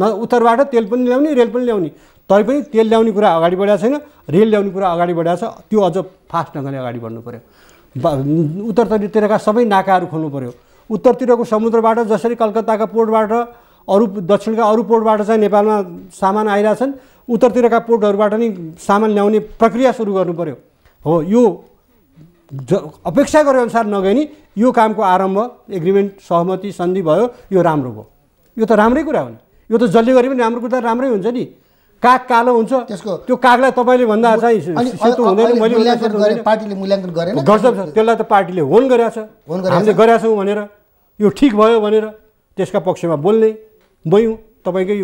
B: न उत्तरबाट तेल पनि ल्याउने रेल पनि ल्याउने पनि तेल ल्याउने कुरा अगाडि बढाएको छैन रेल ल्याउने कुरा अगाडि बढाएको छ त्यो अझ फास्ट ढङ्गले अगाडि बढ्नु पऱ्यो उत्तरतिरका सबै नाकाहरू खोल्नु पऱ्यो उत्तरतिरको समुद्रबाट जसरी कलकत्ताका पोर्टबाट अरू दक्षिणका अरू पोर्टबाट चाहिँ नेपालमा सामान आइरहेछन् उत्तरतिरका पोर्टहरूबाट नि सामान ल्याउने प्रक्रिया सुरु गर्नु पऱ्यो हो यो ज अपेक्षा गरे अनुसार नगए यो कामको आरम्भ एग्रिमेन्ट सहमति सन्धि भयो यो राम्रो भयो यो त राम्रै कुरा हो नि यो त जसले गरे पनि राम्रो कुरा त राम्रै हुन्छ नि काग कालो हुन्छ त्यसको त्यो कागलाई तपाईँले भन्दा चाहिँ पार्टीले
A: मूल्याङ्कन गरेन गर्छ
B: त्यसलाई त पार्टीले होन गरेछ हामीले गरेका छौँ भनेर यो ठिक भयो भनेर त्यसका पक्षमा बोल्ने बयौँ तपाईँकै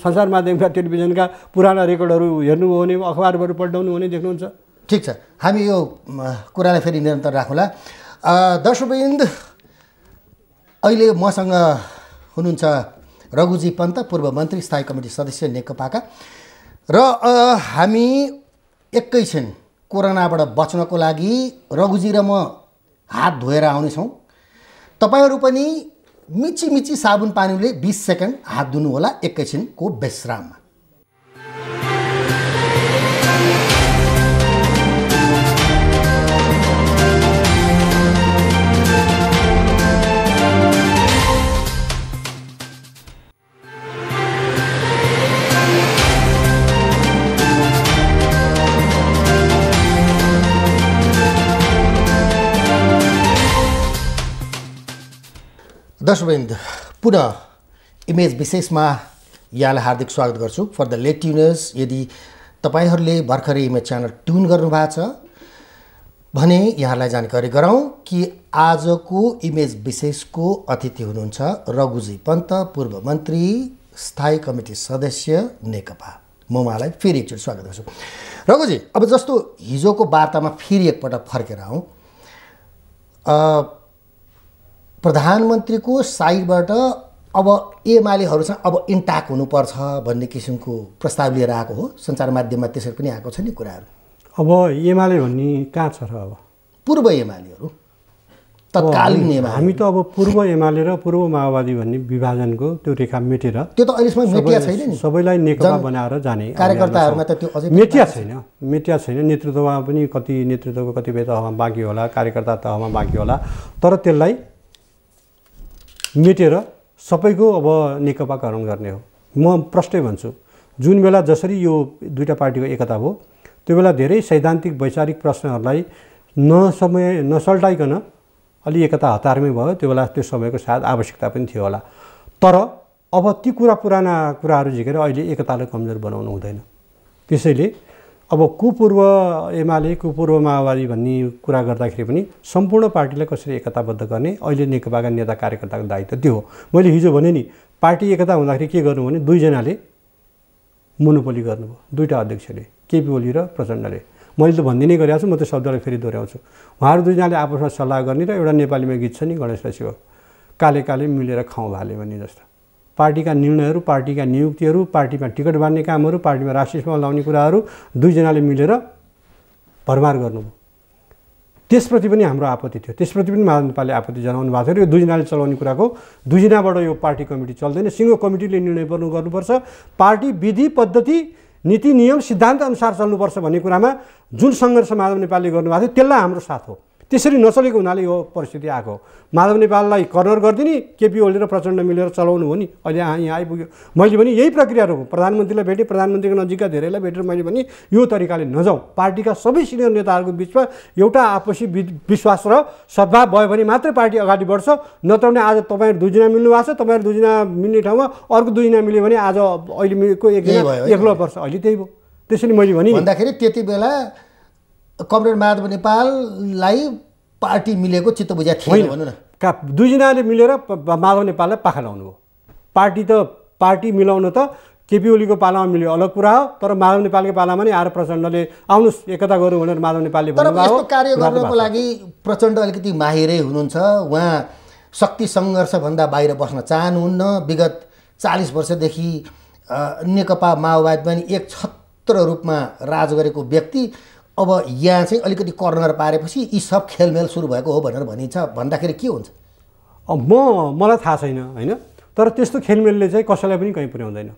B: संसार माध्यमका टेलिभिजनका पुराना रेकर्डहरू हेर्नुभयो भने अखबारहरू पल्टाउनु भने देख्नुहुन्छ
A: ठिक छ हामी यो कुरालाई फेरि निरन्तर राखौँला दर्शकबिन्द अहिले मसँग हुनुहुन्छ रघुजी पन्त पूर्व मन्त्री स्थायी कमिटी सदस्य नेकपाका र हामी एकैछिन कोरोनाबाट बच्नको लागि रघुजी र म हात धोएर आउनेछौँ तपाईँहरू पनि मिची मिची साबुन पानीले बिस सेकेन्ड हात धुनुहोला एकैछिनको विश्राममा दर्शकवृन्द पुनः इमेज विशेषमा यहाँलाई हार्दिक स्वागत गर्छु फर द लेट ट्युनर्स यदि तपाईँहरूले भर्खरै इमेज च्यानल ट्युन गर्नुभएको छ भने यहाँलाई जानकारी गराउँ कि आजको इमेज विशेषको अतिथि हुनुहुन्छ रघुजी पन्त पूर्व मन्त्री स्थायी कमिटी सदस्य नेकपा म उहाँलाई फेरि एकचोटि स्वागत गर्छु रघुजी अब जस्तो हिजोको वार्तामा फेरि एकपल्ट फर्केर आउँ प्रधानमन्त्रीको साइडबाट अब एमालेहरूसँग अब इन्ट्याक हुनुपर्छ भन्ने किसिमको प्रस्ताव लिएर आएको हो सञ्चार माध्यममा त्यसरी पनि आएको छ नि कुराहरू
B: अब एमाले भन्ने कहाँ छ र अब पूर्व एमालेहरू तत्कालीन एमाले हामी त अब पूर्व एमाले र पूर्व माओवादी भन्ने विभाजनको त्यो रेखा मेटेर त्यो त अहिलेसम्म मेटिया छैन नि सबैलाई नेकपा बनाएर जाने कार्यकर्ताहरूमा त त्यो अझै मेटिया छैन मेटिया छैन नेतृत्वमा पनि कति नेतृत्वको कतिपय तहमा बाँकी होला कार्यकर्ता तहमा बाँकी होला तर त्यसलाई मेटेर सबैको अब नेकपाकरण गर्ने हो म प्रष्टै भन्छु जुन बेला जसरी यो दुइटा पार्टीको एकता भयो त्यो बेला धेरै सैद्धान्तिक वैचारिक प्रश्नहरूलाई नसमय नसल्टाइकन अलि एकता हतारमै भयो त्यो बेला त्यो समयको सायद आवश्यकता पनि थियो होला तर अब ती कुरा पुराना कुराहरू झिकेर अहिले एकतालाई कमजोर बनाउनु हुँदैन त्यसैले अब कुपूर्व एमाले कुपूर्व माओवादी भन्ने कुरा गर्दाखेरि पनि सम्पूर्ण पार्टीलाई कसरी एकताबद्ध गर्ने अहिले नेकपाका नेता कार्यकर्ताको दायित्व त्यो हो मैले हिजो भने नि पार्टी एकता हुँदाखेरि के गर्नु भने दुईजनाले मोनोपोली गर्नुभयो दुईवटा अध्यक्षले केपी ओली र प्रचण्डले मैले त भनिदिने गरेको छु म त्यो शब्दलाई फेरि दोहोऱ्याउँछु उहाँहरू दुईजनाले आपसमा सल्लाह गर्ने र एउटा नेपालीमा गीत छ नि गणेश शिव काले काले मिलेर खाउँ भाले भन्ने जस्तो पार्टीका निर्णयहरू पार्टीका नियुक्तिहरू पार्टीमा टिकट बाँड्ने कामहरू पार्टीमा राष्ट्रिय सभामा लाउने कुराहरू दुईजनाले मिलेर भरमार गर्नुभयो त्यसप्रति पनि हाम्रो आपत्ति थियो त्यसप्रति पनि महाजन नेपालले आपत्ति जनाउनु भएको थियो र यो दुईजनाले चलाउने कुराको दुईजनाबाट यो पार्टी कमिटी चल्दैन सिङ्गो कमिटीले निर्णय गर्नु गर्नुपर्छ पार्टी विधि पद्धति नीति नियम सिद्धान्त सिद्धान्तअनुसार चल्नुपर्छ भन्ने कुरामा जुन सङ्घर्ष माधव नेपालले गर्नुभएको थियो त्यसलाई हाम्रो साथ हो त्यसरी नचलेको हुनाले यो परिस्थिति आएको माधव नेपाललाई कर्नर गरिदिने केपी ओली र प्रचण्ड मिलेर चलाउनु हो नि अहिले यहाँ आइपुग्यो मैले भने यही प्रक्रियाहरू प्रधानमन्त्रीलाई भेटेँ प्रधानमन्त्रीको नजिकका धेरैलाई भेटेर मैले भने यो तरिकाले नजाउँ पार्टीका सबै सिनियर नेताहरूको बिचमा एउटा आपसी विश्वास र सद्भाव भयो भने मात्रै पार्टी अगाडि बढ्छ नत्र भने आज तपाईँहरू दुईजना मिल्नु भएको छ तपाईँहरू दुईजना मिल्ने ठाउँमा अर्को दुईजना मिल्यो भने आज अहिले मिलेको एकजना एक्लो पर्छ अहिले त्यही भयो त्यसरी मैले भने भन्दाखेरि त्यति
A: बेला कमरेड माधव नेपाललाई पार्टी मिलेको चित्त बुझा थिएन भनौँ न
B: का दुईजनाले मिलेर माधव नेपाललाई पाखा लाउनु हो पार्टी त पार्टी मिलाउन त केपी ओलीको पालामा मिल्यो अलग कुरा हो तर माधव नेपालको पालामा नै आएर प्रचण्डले आउनुहोस् एकता गरौँ भनेर माधव नेपालले भन्नुभयो कार्य गर्नको लागि
A: प्रचण्ड अलिकति माहिरै हुनुहुन्छ उहाँ शक्ति सङ्घर्षभन्दा बाहिर बस्न चाहनुहुन्न विगत चालिस वर्षदेखि नेकपा माओवादी पनि एक छत्र रूपमा राज गरेको व्यक्ति अब यहाँ चाहिँ अलिकति कर्नर पारेपछि यी सब खेलमेल सुरु भएको हो भनेर भनिन्छ भन्दाखेरि
B: के हुन्छ म मलाई थाहा छैन होइन तर त्यस्तो खेलमेलले चाहिँ कसैलाई पनि कहीँ पुर्याउँदैन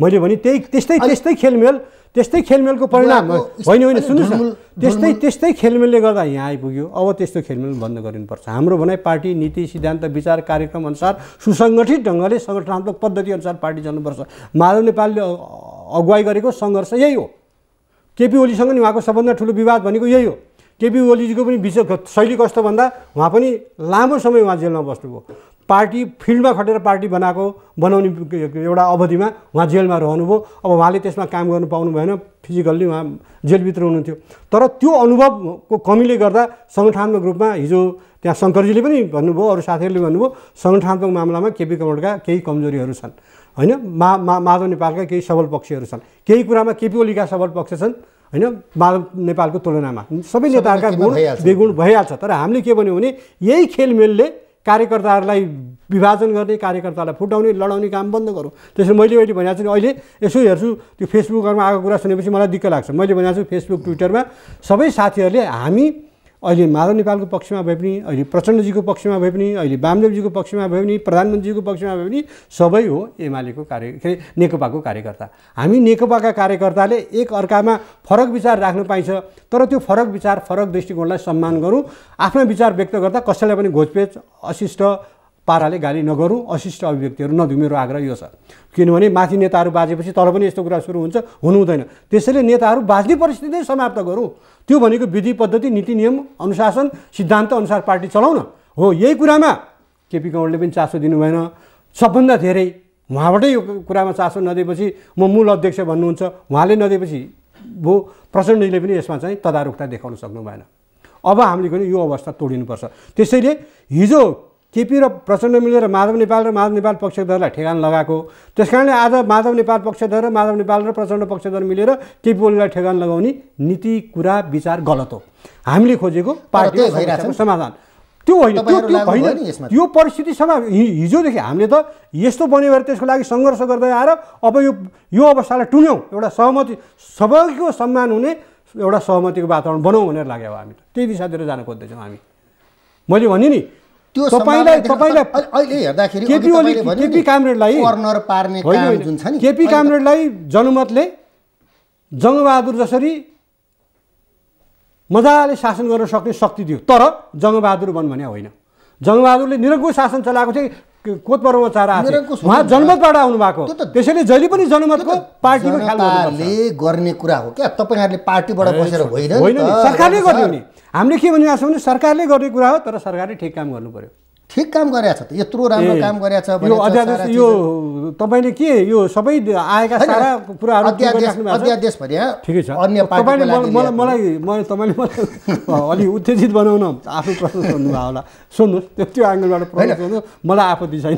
B: मैले भने त्यही त्यस्तै त्यस्तै खेलमेल त्यस्तै खेलमेलको परिणाम होइन होइन सुन्नुहोस् न त्यस्तै त्यस्तै खेलमेलले गर्दा यहाँ आइपुग्यो अब त्यस्तो खेलमेल बन्द गरिनुपर्छ हाम्रो भनाइ पार्टी नीति सिद्धान्त विचार कार्यक्रम कार्यक्रमअनुसार सुसङ्गठित ढङ्गले सङ्गठनात्मक पद्धतिअनुसार पार्टी चल्नुपर्छ माधव नेपालले अगुवाई गरेको सङ्घर्ष यही हो केपी ओलीसँग नि उहाँको सबभन्दा ठुलो विवाद भनेको यही हो केपी ओलीजीको पनि विषय शैली कस्तो भन्दा उहाँ पनि लामो समय उहाँ जेलमा बस्नुभयो पार्टी फिल्डमा खटेर पार्टी बनाएको बनाउने एउटा अवधिमा उहाँ जेलमा रहनुभयो अब उहाँले त्यसमा काम गर्नु पाउनु भएन फिजिकल्ली उहाँ जेलभित्र हुनुहुन्थ्यो तर त्यो अनुभवको कमीले गर्दा सङ्गठनात्मक रूपमा हिजो त्यहाँ शङ्करजीले पनि भन्नुभयो अरू साथीहरूले भन्नुभयो सङ्गठनात्मक मामलामा केपी कमलका केही कमजोरीहरू छन् होइन मा मा माधव नेपालका केही सबल पक्षहरू छन् केही कुरामा केपी ओलीका सबल पक्ष छन् होइन माधव नेपालको तुलनामा सबै नेताहरूका गुण बेगुण भइहाल्छ तर हामीले के भन्यो भने यही खेलमेलले कार्यकर्ताहरूलाई विभाजन गर्ने कार्यकर्तालाई फुटाउने लडाउने काम बन्द गरौँ त्यसरी मैले अहिले भनेको छु अहिले यसो हेर्छु त्यो फेसबुकहरूमा आएको कुरा सुनेपछि मलाई दिक्क लाग्छ मैले भनेको छु फेसबुक ट्विटरमा सबै साथीहरूले हामी अहिले माधव नेपालको पक्षमा भए पनि अहिले प्रचण्डजीको पक्षमा भए पनि अहिले वामदेवजीको पक्षमा भए पनि प्रधानमन्त्रीजीको पक्षमा भए पनि सबै हो एमालेको कार्य के अरे नेकपाको कार्यकर्ता हामी नेकपाका कार्यकर्ताले एक अर्कामा फरक विचार राख्न पाइन्छ तर त्यो फरक विचार फरक दृष्टिकोणलाई सम्मान गरौँ आफ्ना विचार व्यक्त गर्दा कसैलाई पनि घोचपेच अशिष्ट पाराले गाली नगरौँ अशिष्ट अभिव्यक्तिहरू नदिउँ मेरो आग्रह यो छ किनभने माथि नेताहरू बाजेपछि तल पनि यस्तो कुरा सुरु हुन्छ हुनु हुँदैन त्यसैले नेताहरू बाँच्ने परिस्थिति नै समाप्त गरौँ त्यो भनेको विधि पद्धति नीति नियम अनुशासन सिद्धान्त अनुसार पार्टी चलाउन हो यही कुरामा केपी कौडले पनि चासो दिनु भएन सबभन्दा धेरै उहाँबाटै यो कुरामा चासो नदिएपछि म मूल अध्यक्ष भन्नुहुन्छ उहाँले नदिएपछि भो प्रचण्डले पनि यसमा चाहिँ तदारुकता देखाउन सक्नु भएन अब हामीले पनि यो अवस्था तोडिनुपर्छ त्यसैले हिजो केपी र प्रचण्ड मिलेर माधव नेपाल र माधव नेपाल पक्षधरलाई ठेगान लगाएको त्यस कारणले आज माधव नेपाल पक्षधर र माधव नेपाल र प्रचण्ड पक्षधर मिलेर केपी ओलीलाई ठेगान लगाउने नीति कुरा विचार गलत हो हामीले खोजेको पार्टी समाधान त्यो होइन त्यो होइन यो परिस्थिति समा हिजोदेखि हामीले त यस्तो बन्यो भने त्यसको लागि सङ्घर्ष गर्दै आएर अब यो यो अवस्थालाई टुङ्ग्यौँ एउटा सहमति सबैको सम्मान हुने एउटा सहमतिको वातावरण बनाउँ भनेर लाग्यो हामी त्यही दिशातिर जान खोज्दैछौँ हामी मैले भनेँ नि त्यो तपाईँलाई तपाईँलाई अहिले हेर्दाखेरि केपी ओली केपी कामरेडलाई कर्नर
A: पार्ने काम जुन छ नि केपी कामरेडलाई
B: जनमतले जङ्गबहादुर जसरी मजाले शासन गर्न सक्ने शक्ति दियो तर जङ्गबहादुर बन भने होइन जङ्गबहादुरले निरङ्कुश शासन चलाएको चाहिँ कोत पर्वमा चार उहाँ जनमतबाट आउनु भएको त्यसैले जहिले पनि जनमतको पार्टीमा गर्ने कुरा हो क्या तपाईँहरूले पार्टीबाट बसेर होइन सरकारले गरिदियो नि हामीले के भनिरहेको छौँ भने सरकारले गर्ने कुरा हो तर सरकारले ठिक काम गर्नु पऱ्यो ठिक काम गरेछ त यत्रो राम्रो काम गरेछ यो अध्यादेश यो तपाईँले के यो सबै आएका सारा कुराहरू अध्यादेश भने ठिकै छ अन्य तपाईँले मलाई मलाई मैले तपाईँले मलाई अलि उत्तेजित बनाउन आफ्नो प्रश्न सोध्नुभयो होला सोध्नुहोस् त्यो त्यो एङ्गलबाट प्रश्न सोध्नु मलाई आपत्ति छैन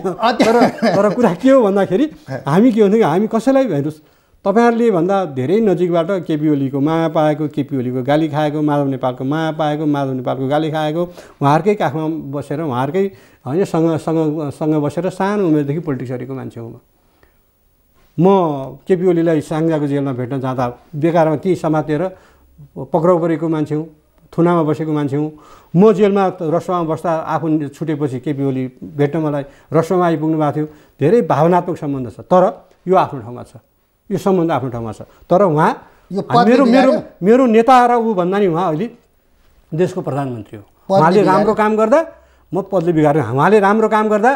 B: तर तर कुरा के हो भन्दाखेरि हामी के भन्दाखेरि हामी कसैलाई हेर्नुहोस् तपाईँहरूले भन्दा धेरै नजिकबाट केपी ओलीको माया पाएको केपी ओलीको गाली खाएको माधव नेपालको माया पाएको माधव नेपालको गाली खाएको उहाँहरूकै काखमा बसेर उहाँहरूकै होइन सँग सँग सँग बसेर सानो उमेरदेखि पोलिटिक्स गरेको मान्छे हो म केपी ओलीलाई साङ्जाको जेलमा भेट्न जाँदा बेकारमा केही समातेर पक्राउ परेको मान्छे हुँ थुनामा बसेको मान्छे हुँ म जेलमा रसोमा बस्दा आफू छुटेपछि केपी ओली भेट्न मलाई रसोमा आइपुग्नु भएको थियो धेरै भावनात्मक सम्बन्ध छ तर यो आफ्नो ठाउँमा छ यो सम्बन्ध आफ्नो ठाउँमा छ तर उहाँ मेरो मेरो मेरो नेता र ऊ भन्दा नि उहाँ अहिले देशको प्रधानमन्त्री हो उहाँले राम्रो काम गर्दा म पदले बिगार्नु उहाँले राम्रो काम गर्दा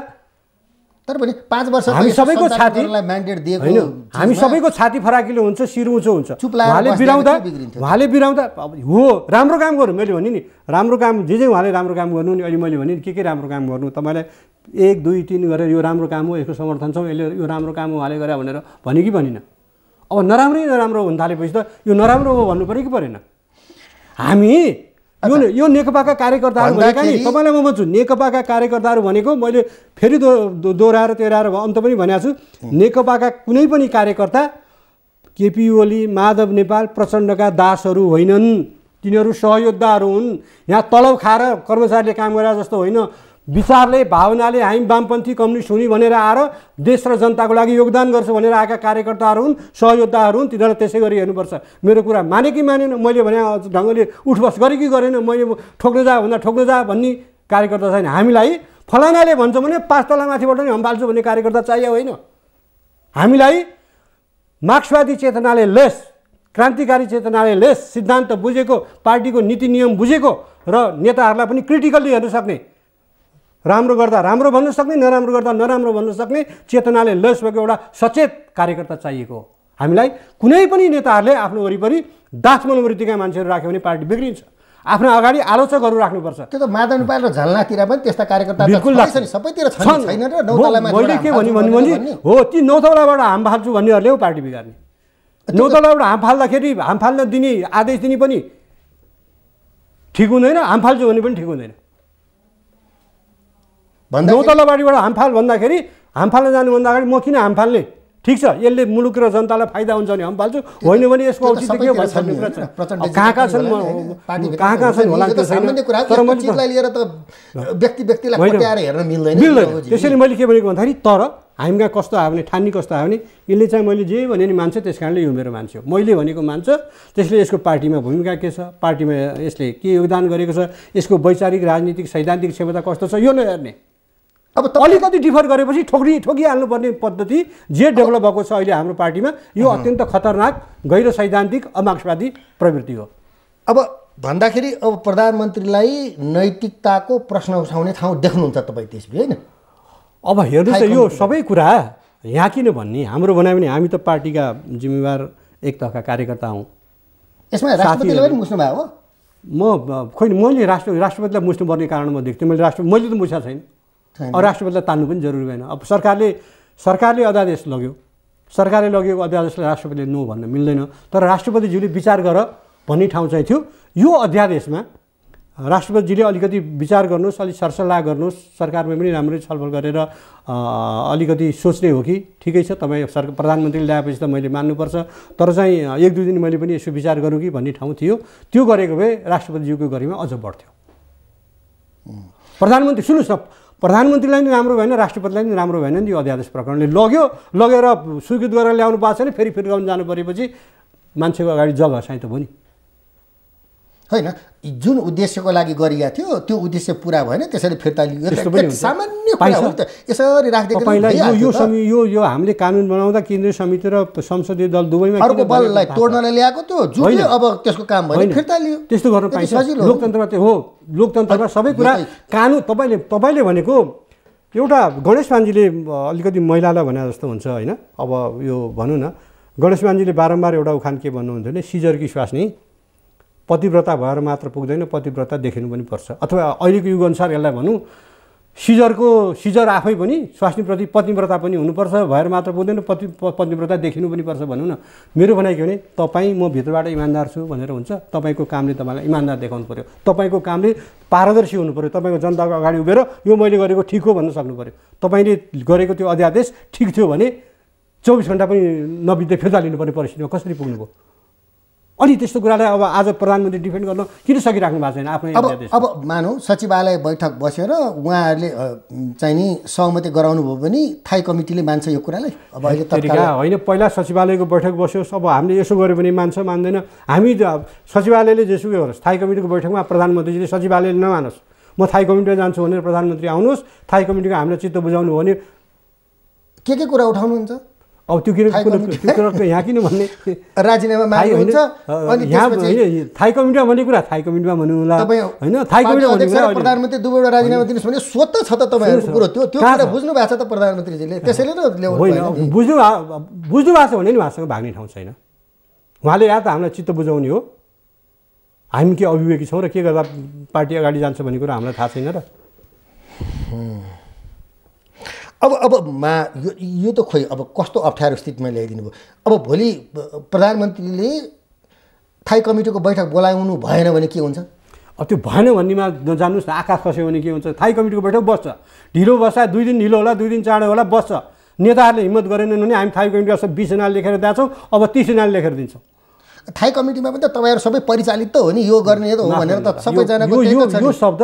A: तर पनि पाँच वर्ष हामी सबैको छाती
B: होइन हामी सबैको छाती फराकिलो हुन्छ शिर उँचो हुन्छ उहाँले बिराउँदा उहाँले बिराउँदा हो राम्रो काम गर्नु मैले भने नि राम्रो काम जे जे उहाँले राम्रो काम गर्नु नि अहिले मैले भने के के राम्रो काम गर्नु तपाईँलाई एक दुई तिन गरेर यो राम्रो काम हो यसको समर्थन छौँ यसले यो राम्रो काम उहाँले गरे भनेर भने कि भनिनँ अब नराम्रै नराम्रो हुन थालेपछि त यो नराम्रो हो भन्नु पऱ्यो कि परेन हामी यो यो नेकपाका कार्यकर्ताहरू भनेका नि तपाईँलाई म भन्छु नेकपाका कार्यकर्ताहरू भनेको मैले फेरि दो दोहोऱ्याएर तेह्राएर अन्त पनि भनेको छु नेकपाका कुनै पनि कार्यकर्ता केपी ओली माधव नेपाल प्रचण्डका दासहरू होइनन् तिनीहरू सहयोद्धाहरू हुन् यहाँ तलब खाएर कर्मचारीले काम गरे जस्तो होइन विचारले भावनाले हामी वामपन्थी कम्युनिस्ट हुने भनेर आएर देश र जनताको लागि योगदान गर्छ भनेर आएका कार्यकर्ताहरू हुन् सहयोद्धाहरू हुन् तिनीहरूलाई त्यसै गरी हेर्नुपर्छ मेरो कुरा माने कि मानेन मैले भने ढङ्गले उठबस गरेँ कि गरेन मैले ठोक्न जा भन्दा ठोक्न जा भन्ने कार्यकर्ता छैन हामीलाई फलानाले भन्छ भने पाँच तला माथिबाट नै हम्बाल्छु भन्ने कार्यकर्ता चाहियो होइन हामीलाई मार्क्सवादी चेतनाले लेस क्रान्तिकारी चेतनाले लेस सिद्धान्त बुझेको पार्टीको नीति नियम बुझेको र नेताहरूलाई पनि क्रिटिकल्ली हेर्न सक्ने राम्रो गर्दा राम्रो भन्न सक्ने नराम्रो गर्दा नराम्रो भन्न सक्ने चेतनाले लस भएको एउटा सचेत कार्यकर्ता चाहिएको हो हामीलाई कुनै पनि नेताहरूले आफ्नो वरिपरि दास मनोवृत्तिका मान्छेहरू राख्यो भने पार्टी बिग्रिन्छ आफ्नो अगाडि आलोचकहरू राख्नुपर्छ
A: त्यो त मादन र झलनातिर पनि त्यस्ता कार्यकर्ता बिल्कुल सबैतिर छैन र मैले के भन्यो भन्यो भने
B: हो ती नौतौलाबाट हाम फाल्छु भन्नेहरूले हो पार्टी बिगार्ने नौतौलाबाट हाम फाल्दाखेरि हाम फाल्न दिने आदेश दिने पनि ठिक हुँदैन हाम फाल्छु भन्ने पनि ठिक हुँदैन दौतलाबारीबाट हामफाल भन्दाखेरि हामफाल्न जानुभन्दा अगाडि म किन हामफाल्ने ठिक छ यसले मुलुक र जनतालाई फाइदा हुन्छ भने हम फाल्छु होइन भने यसको औचित्य के भन्छ कहाँ कहाँ छन् कहाँ कहाँ छन् होला तर
A: मैले
B: मिल्दैन त्यसैले मैले के भनेको भन्दाखेरि तर हामी कहाँ कस्तो आयो भने ठान्ने कस्तो आयो भने यसले चाहिँ मैले जे भने नि मान्छ त्यस कारणले यो मेरो मान्छे हो मैले भनेको मान्छ त्यसले यसको पार्टीमा भूमिका के छ पार्टीमा यसले के योगदान गरेको छ यसको वैचारिक राजनीतिक सैद्धान्तिक क्षमता कस्तो छ यो नहेर्ने अब अलिकति डिफर गरेपछि ठोक्री ठोकिहाल्नुपर्ने पद्धति जे डेभलप भएको छ अहिले हाम्रो पार्टीमा यो अत्यन्त खतरनाक गहिरो सैद्धान्तिक अमार्क्सवादी प्रवृत्ति हो
A: अब भन्दाखेरि अब प्रधानमन्त्रीलाई नैतिकताको प्रश्न उठाउने ठाउँ
B: देख्नुहुन्छ तपाईँ त्यसपछि होइन अब हेर्नुहोस् यो सबै कुरा यहाँ किन भन्ने हाम्रो भनायो भने हामी त पार्टीका जिम्मेवार एक तहका कार्यकर्ता हौँ
A: यसमा राष्ट्रपतिलाई पनि
B: मुस्नुभयो म खोइ मैले राष्ट्र राष्ट्रपतिलाई मुस्नुपर्ने कारण म देख्थेँ मैले राष्ट्र मैले त मुछा छैन राष्ट्रपतिलाई तान्नु पनि जरुरी भएन अब सरकारले सरकारले अध्यादेश लग्यो सरकारले लगेको अध्यादेशलाई राष्ट्रपतिले नो भन्न मिल्दैन तर राष्ट्रपतिज्यूले विचार गर भन्ने ठाउँ चाहिँ थियो यो अध्यादेशमा राष्ट्रपतिजीले अलिकति विचार गर्नुहोस् अलिक सरसल्लाह गर्नुहोस् सरकारमा पनि राम्ररी छलफल गरेर अलिकति सोच्ने हो कि ठिकै छ तपाईँ सर प्रधानमन्त्रीले ल्याएपछि त मैले मान्नुपर्छ तर चाहिँ एक दुई दिन मैले पनि यसो विचार गरौँ कि भन्ने ठाउँ थियो त्यो गरेको भए राष्ट्रपतिज्यूको गरिमा अझ बढ्थ्यो प्रधानमन्त्री सुन्नुहोस् न प्रधानमन्त्रीलाई नि राम्रो भएन राष्ट्रपतिलाई नि राम्रो भएन नि यो अध्यादेश प्रकरणले लग्यो लगेर स्वीकृत गरेर ल्याउनु पाएको छैन फेरि फेरि जानु परेपछि मान्छेको अगाडि जग हसाइ त भयो नि
A: होइन जुन उद्देश्यको लागि गरिएको थियो त्यो उद्देश्य पुरा भएन त्यसरी फिर्ता लियो सामान्य कुरा हो यसरी राखिदिएको
B: यो यो हामीले कानुन बनाउँदा केन्द्रीय समिति र संसदीय दल दुवैमा अर्को बललाई तोड्नलाई ल्याएको
A: त्यो जुन अब
B: त्यसको काम भयो फिर्ता लियो त्यस्तो गर्नु पाइन्छ लोकतन्त्रमा त्यो हो लोकतन्त्रमा सबै कुरा कानुन तपाईँले तपाईँले भनेको एउटा गणेश मान्जीले अलिकति महिलालाई भने जस्तो हुन्छ होइन अब यो भनौँ न गणेश मान्जीले बारम्बार एउटा उखान के भन्नुहुन्थ्यो भने सिजरकी श्वास नि पतिव्रता भएर मात्र पुग्दैन पतिव्रता देखिनु पनि पर्छ अथवा अहिलेको युगअनुसार यसलाई भनौँ सिजरको सिजर आफै पनि स्वास्नीप्रति पतिव्रता पनि हुनुपर्छ भएर मात्र पुग्दैन पति पतिव्रता देखिनु पनि पर्छ भनौँ न मेरो भनाइ के भने तपाईँ म भित्रबाट इमान्दार छु भनेर हुन्छ तपाईँको कामले तपाईँलाई इमान्दार देखाउनु पऱ्यो तपाईँको कामले पारदर्शी हुनु पऱ्यो तपाईँको जनताको अगाडि उभिएर यो मैले गरेको ठिक हो भन्न सक्नु पऱ्यो तपाईँले गरेको त्यो अध्यादेश ठिक थियो भने चौबिस घन्टा पनि नबित्दै फिर्ता लिनुपर्ने परिस्थितिमा कसरी पुग्नुभयो अनि त्यस्तो कुरालाई अब आज प्रधानमन्त्री डिफेन्ड गर्न किन सकिराख्नु भएको छैन आफ्नो अब अब
A: मानौँ सचिवालय बैठक बसेर उहाँहरूले चाहिँ नि सहमति गराउनु भयो भने थाई कमिटीले मान्छ यो कुरालाई अब अहिले तरिका
B: होइन पहिला सचिवालयको बैठक बस्योस् अब हामीले यसो गऱ्यो भने मान्छ मान्दैन हामी सचिवालयले जेसुकै होस् थाई कमिटीको बैठकमा प्रधानमन्त्रीजीले सचिवालयले नमानोस् म थाई कमिटीमा जान्छु भनेर प्रधानमन्त्री आउनुहोस् थाई कमिटीको हामीलाई चित्त बुझाउनु भने के के कुरा उठाउनुहुन्छ अब त्यो किन त्यो कुरा यहाँ किन भन्ने राजीनामा हुन्छ अनि यहाँ होइन थाई कमिटीमा भन्ने कुरा थाई कमिटीमा होला होइन थाई कमिटीमा भन्ने कुरा प्रधानमन्त्री
A: दुवैवटा राजीनामा दिनुहोस् भने स्वत छ त तपाईँहरूको कुरो त्यो त्यो कुरा बुझ्नु भएको छ त प्रधानमन्त्रीजीले त्यसैले त ल्याउनु
B: होइन बुझ्नु बुझ्नु भएको छ भने नि उहाँसँग भाग्ने ठाउँ छैन उहाँले या त हामीलाई चित्त बुझाउने हो हामी के अभिवेकी छौँ र के गर्दा पार्टी अगाडि जान्छ भन्ने कुरा हामीलाई थाहा छैन र अब अब मा यो यो त खोइ अब कस्तो अप्ठ्यारो
A: स्थितिमा ल्याइदिनु भयो अब भोलि प्रधानमन्त्रीले थाई कमिटीको बैठक बोलाउनु
B: भएन भने के हुन्छ अब त्यो भएन भन्नेमा नजानुहोस् न आकाश खस्यो भने के हुन्छ थाई कमिटीको बैठक बस्छ ढिलो बस्छ दुई दिन ढिलो होला दुई दिन चाँडो होला बस्छ नेताहरूले हिम्मत गरेनन् भने हामी थाई कमिटी बिसजनाले लेखेर दिएको अब तिसजनाले लेखेर दिन्छौँ थाई कमिटीमा पनि त तपाईँहरू सबै परिचालित
A: त हो नि यो गर्ने त हो भनेर त सबैजनाको यो
B: शब्द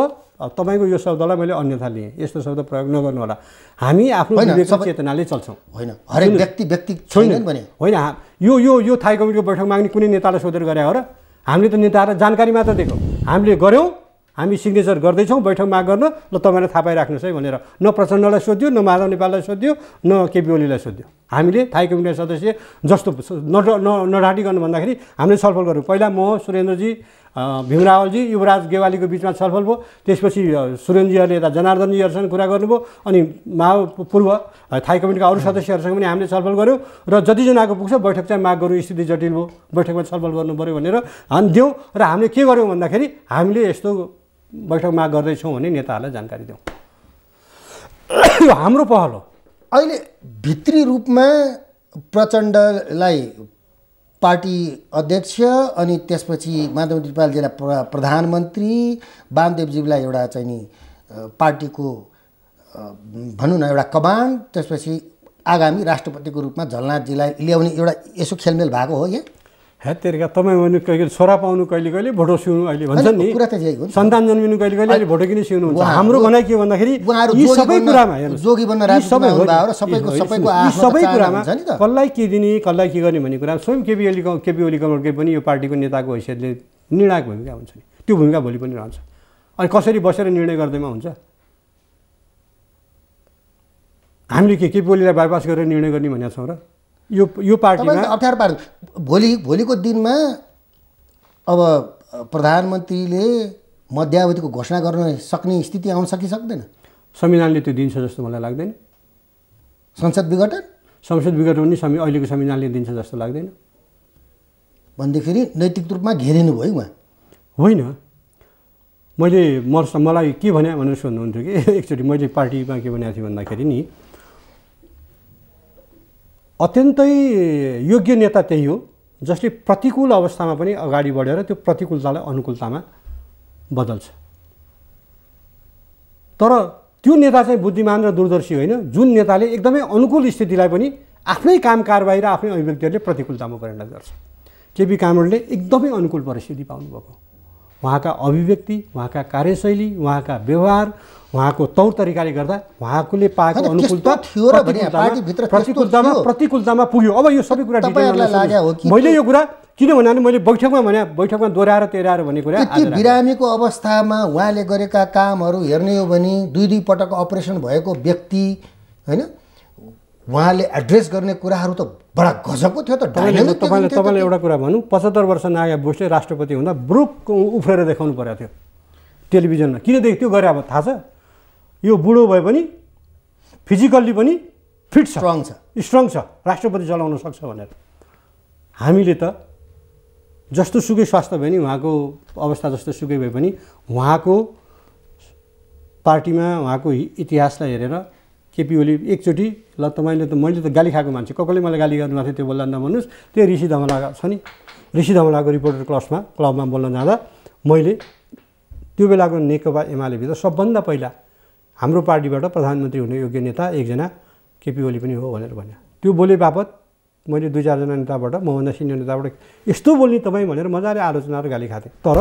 B: तपाईँको यो शब्दलाई मैले अन्यथा लिएँ यस्तो शब्द प्रयोग नगर्नु होला हामी आफ्नो चेतनाले चल्छौँ होइन हरेक व्यक्ति व्यक्ति छैन भने होइन यो यो यो थाई कमिटीको बैठक माग्ने कुनै नेतालाई सोधेर गरे हो र हामीले त नेताहरूलाई जानकारी मात्र दिएको हामीले गऱ्यौँ हामी सिग्नेचर गर्दैछौँ बैठक माग गर्न ल तपाईँलाई थाहा पाइराख्नुहोस् है भनेर न प्रचण्डलाई सोध्यो न माधव नेपाललाई सोध्यो न केपी ओलीलाई सोध्यो हामीले थाई कमिटी सदस्य जस्तो न गर्नु भन्दाखेरि हामीले छलफल गऱ्यौँ पहिला म सुरेन्द्रजी भीमरावलजी युवराज गेवालीको बिचमा छलफल भयो त्यसपछि सुरेन्द्रजीहरूले यता जनार्दनजीहरूसँग कुरा गर्नुभयो अनि मा पूर्व थाई कमिटीका अरू सदस्यहरूसँग पनि हामीले छलफल गऱ्यौँ र जतिजनाको पुग्छ बैठक चाहिँ माग गरौँ स्थिति जटिल भयो बैठकमा छलफल गर्नु पऱ्यो भनेर हामी दियौँ र हामीले के गऱ्यौँ भन्दाखेरि हामीले यस्तो बैठक माग गर्दैछौँ भने नेताहरूलाई जानकारी दिउँ यो हाम्रो पहल हो
A: अहिले भित्री रूपमा प्रचण्डलाई पार्टी अध्यक्ष अनि त्यसपछि माधव नेपालजीलाई प्र प्रधानमन्त्री वामदेवजीलाई एउटा चाहिँ नि पार्टीको भनौँ न एउटा कमान त्यसपछि आगामी राष्ट्रपतिको रूपमा झलनाथजीलाई ल्याउने एउटा यसो खेलमेल भएको हो यहाँ
B: हेतेरिका तपाईँ भन्नु कहिले छोरा पाउनु कहिले कहिले भोटो सिउनु अहिले भन्छ नि सन्तान जन्मिनु कहिले कहिले अहिले भोटो किन सिउनु हुन्छ हाम्रो भनाइ के भन्दाखेरि यी सबै कुरामा सबै कुरामा कसलाई के दिने कसलाई के गर्ने भन्ने कुरा स्वयं केपी ओली केपी ओली कमलकै पनि यो पार्टीको नेताको हैसियतले निर्णायक भूमिका हुन्छ नि त्यो भूमिका भोलि पनि रहन्छ अनि कसरी बसेर निर्णय गर्दैमा हुन्छ हामीले के केपी ओलीलाई बाइपास गरेर निर्णय गर्ने भनेको छौँ र यो यो पार्टीमा अप्ठ्यारो पार्नु भोलि भोलिको दिनमा अब
A: प्रधानमन्त्रीले मध्यावधिको घोषणा गर्न सक्ने स्थिति आउन सक्दैन
B: संविधानले त्यो दिन्छ जस्तो मलाई लाग्दैन संसद विघटन संसद विघटन पनि समि अहिलेको संविधानले दिन्छ जस्तो लाग्दैन
A: भन्दाखेरि नैतिक रूपमा घेरिनु भयो उहाँ
B: होइन मैले मर्स मलाई के भने भनेर सोध्नुहुन्थ्यो कि एकचोटि मैले पार्टीमा के भनेको थिएँ भन्दाखेरि नि अत्यन्तै योग्य नेता त्यही हो जसले प्रतिकूल अवस्थामा पनि अगाडि बढेर त्यो प्रतिकूलतालाई अनुकूलतामा बदल्छ तर त्यो नेता चाहिँ बुद्धिमान र दूरदर्शी होइन जुन नेताले एकदमै अनुकूल स्थितिलाई पनि आफ्नै काम कारबाही र आफ्नै अभिव्यक्तिहरूले प्रतिकूलतामा परिणत गर्छ केपी कामरणले एकदमै अनुकूल परिस्थिति पाउनुभएको उहाँका अभिव्यक्ति उहाँका कार्यशैली उहाँका व्यवहार उहाँको तौर तरिकाले गर्दा उहाँकोले पाएको अनुकूलता थियो र पार्टीभित्र प्रतिकूलतामा प्रतिकूलतामा पुग्यो अब यो सबै कुरा मैले यो कुरा किन भने मैले बैठकमा भने बैठकमा दोहोऱ्याएर तेह्राएर भन्ने कुरा
A: बिरामीको अवस्थामा उहाँले गरेका कामहरू हेर्ने हो भने दुई दुई पटक अपरेसन भएको व्यक्ति होइन उहाँले एड्रेस गर्ने कुराहरू त
B: बडा गजबको
A: थियो त तपाईँले तपाईँले एउटा
B: कुरा भनौँ पचहत्तर वर्ष नागा बोसले राष्ट्रपति हुँदा ब्रुक उफ्रेर देखाउनु परेको थियो टेलिभिजनमा किन देख्थ्यो गरे अब थाहा छ यो बुढो भए पनि फिजिकल्ली पनि फिट छ स्ट्रङ छ स्ट्रङ छ राष्ट्रपति चलाउन सक्छ भनेर हामीले त जस्तो सुकै स्वास्थ्य भयो नि उहाँको अवस्था जस्तो सुकै भए पनि उहाँको पार्टीमा उहाँको इतिहासलाई हेरेर केपी ओली एकचोटि ल तपाईँले त मैले त गाली खाएको मान्छे कसले मलाई गाली गर्नु थियो त्यो बोल्दा नभन्नुहोस् त्यो ऋषि धमलाको छ नि ऋषि धमलाको रिपोर्टर क्लबमा क्लबमा बोल्न जाँदा मैले त्यो बेलाको नेकपा एमालेभित्र सबभन्दा पहिला हाम्रो पार्टीबाट प्रधानमन्त्री हुने योग्य नेता एकजना केपी ओली पनि हो भनेर भन्यो त्यो बोले बापत मैले दुई चारजना नेताबाट मभन्दा सिनियर नेताबाट यस्तो बोल्ने तपाईँ भनेर मजाले आलोचना र गाली खाएको तर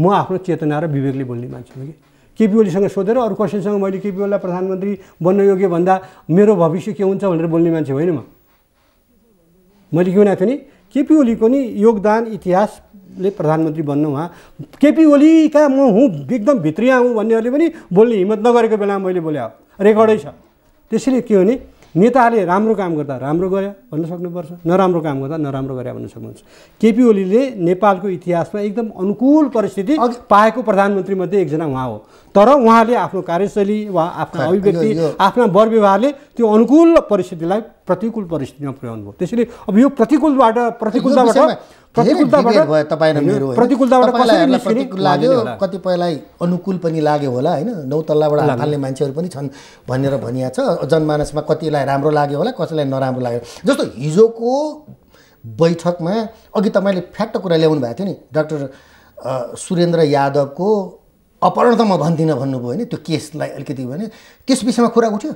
B: म आफ्नो चेतना र विवेकले बोल्ने मान्छे हो कि केपी ओलीसँग सोधेर अरू कसैसँग मैले केपी ओलीलाई प्रधानमन्त्री बन्न योग्य भन्दा मेरो भविष्य के हुन्छ भनेर बोल्ने मान्छे होइन म मैले के भनेको थिएँ नि केपी ओलीको नि योगदान इतिहासले प्रधानमन्त्री बन्नु उहाँ केपी ओलीका म हुँ एकदम भित्रिया हुँ भन्नेहरूले पनि बोल्ने हिम्मत नगरेको बेलामा मैले बोले रेकर्डै छ त्यसैले के हो भने नेताहरूले राम्रो काम गर्दा राम्रो गर्यो भन्न सक्नुपर्छ नराम्रो काम गर्दा नराम्रो गरे भन्न सक्नुहुन्छ केपी ओलीले नेपालको इतिहासमा एकदम अनुकूल परिस्थिति पाएको प्रधानमन्त्री प्रधानमन्त्रीमध्ये एकजना उहाँ हो तर उहाँले आफ्नो कार्यशैली वा आफ्नो अभिव्यक्ति आफ्ना वर व्यवहारले त्यो अनुकूल परिस्थितिलाई प्रतिकूल परिस्थितिमा पुर्याउनु भयो त्यसैले अब यो प्रतिकूलबाट प्रतिकूलताबाट लाग्यो
A: कतिपयलाई अनुकूल पनि लाग्यो होला होइन नौतल्लाबाट हाल्ने मान्छेहरू पनि छन् भनेर भनिया छ जनमानसमा कतिलाई राम्रो लाग्यो होला कसैलाई नराम्रो लाग्यो जस्तो हिजोको बैठकमा अघि तपाईँले फ्याक्ट कुरा ल्याउनु भएको थियो नि डाक्टर सुरेन्द्र यादवको अपहरण त म भन्दिनँ भन्नुभयो नि त्यो केसलाई अलिकति भने त्यस विषयमा कुरा उठ्यो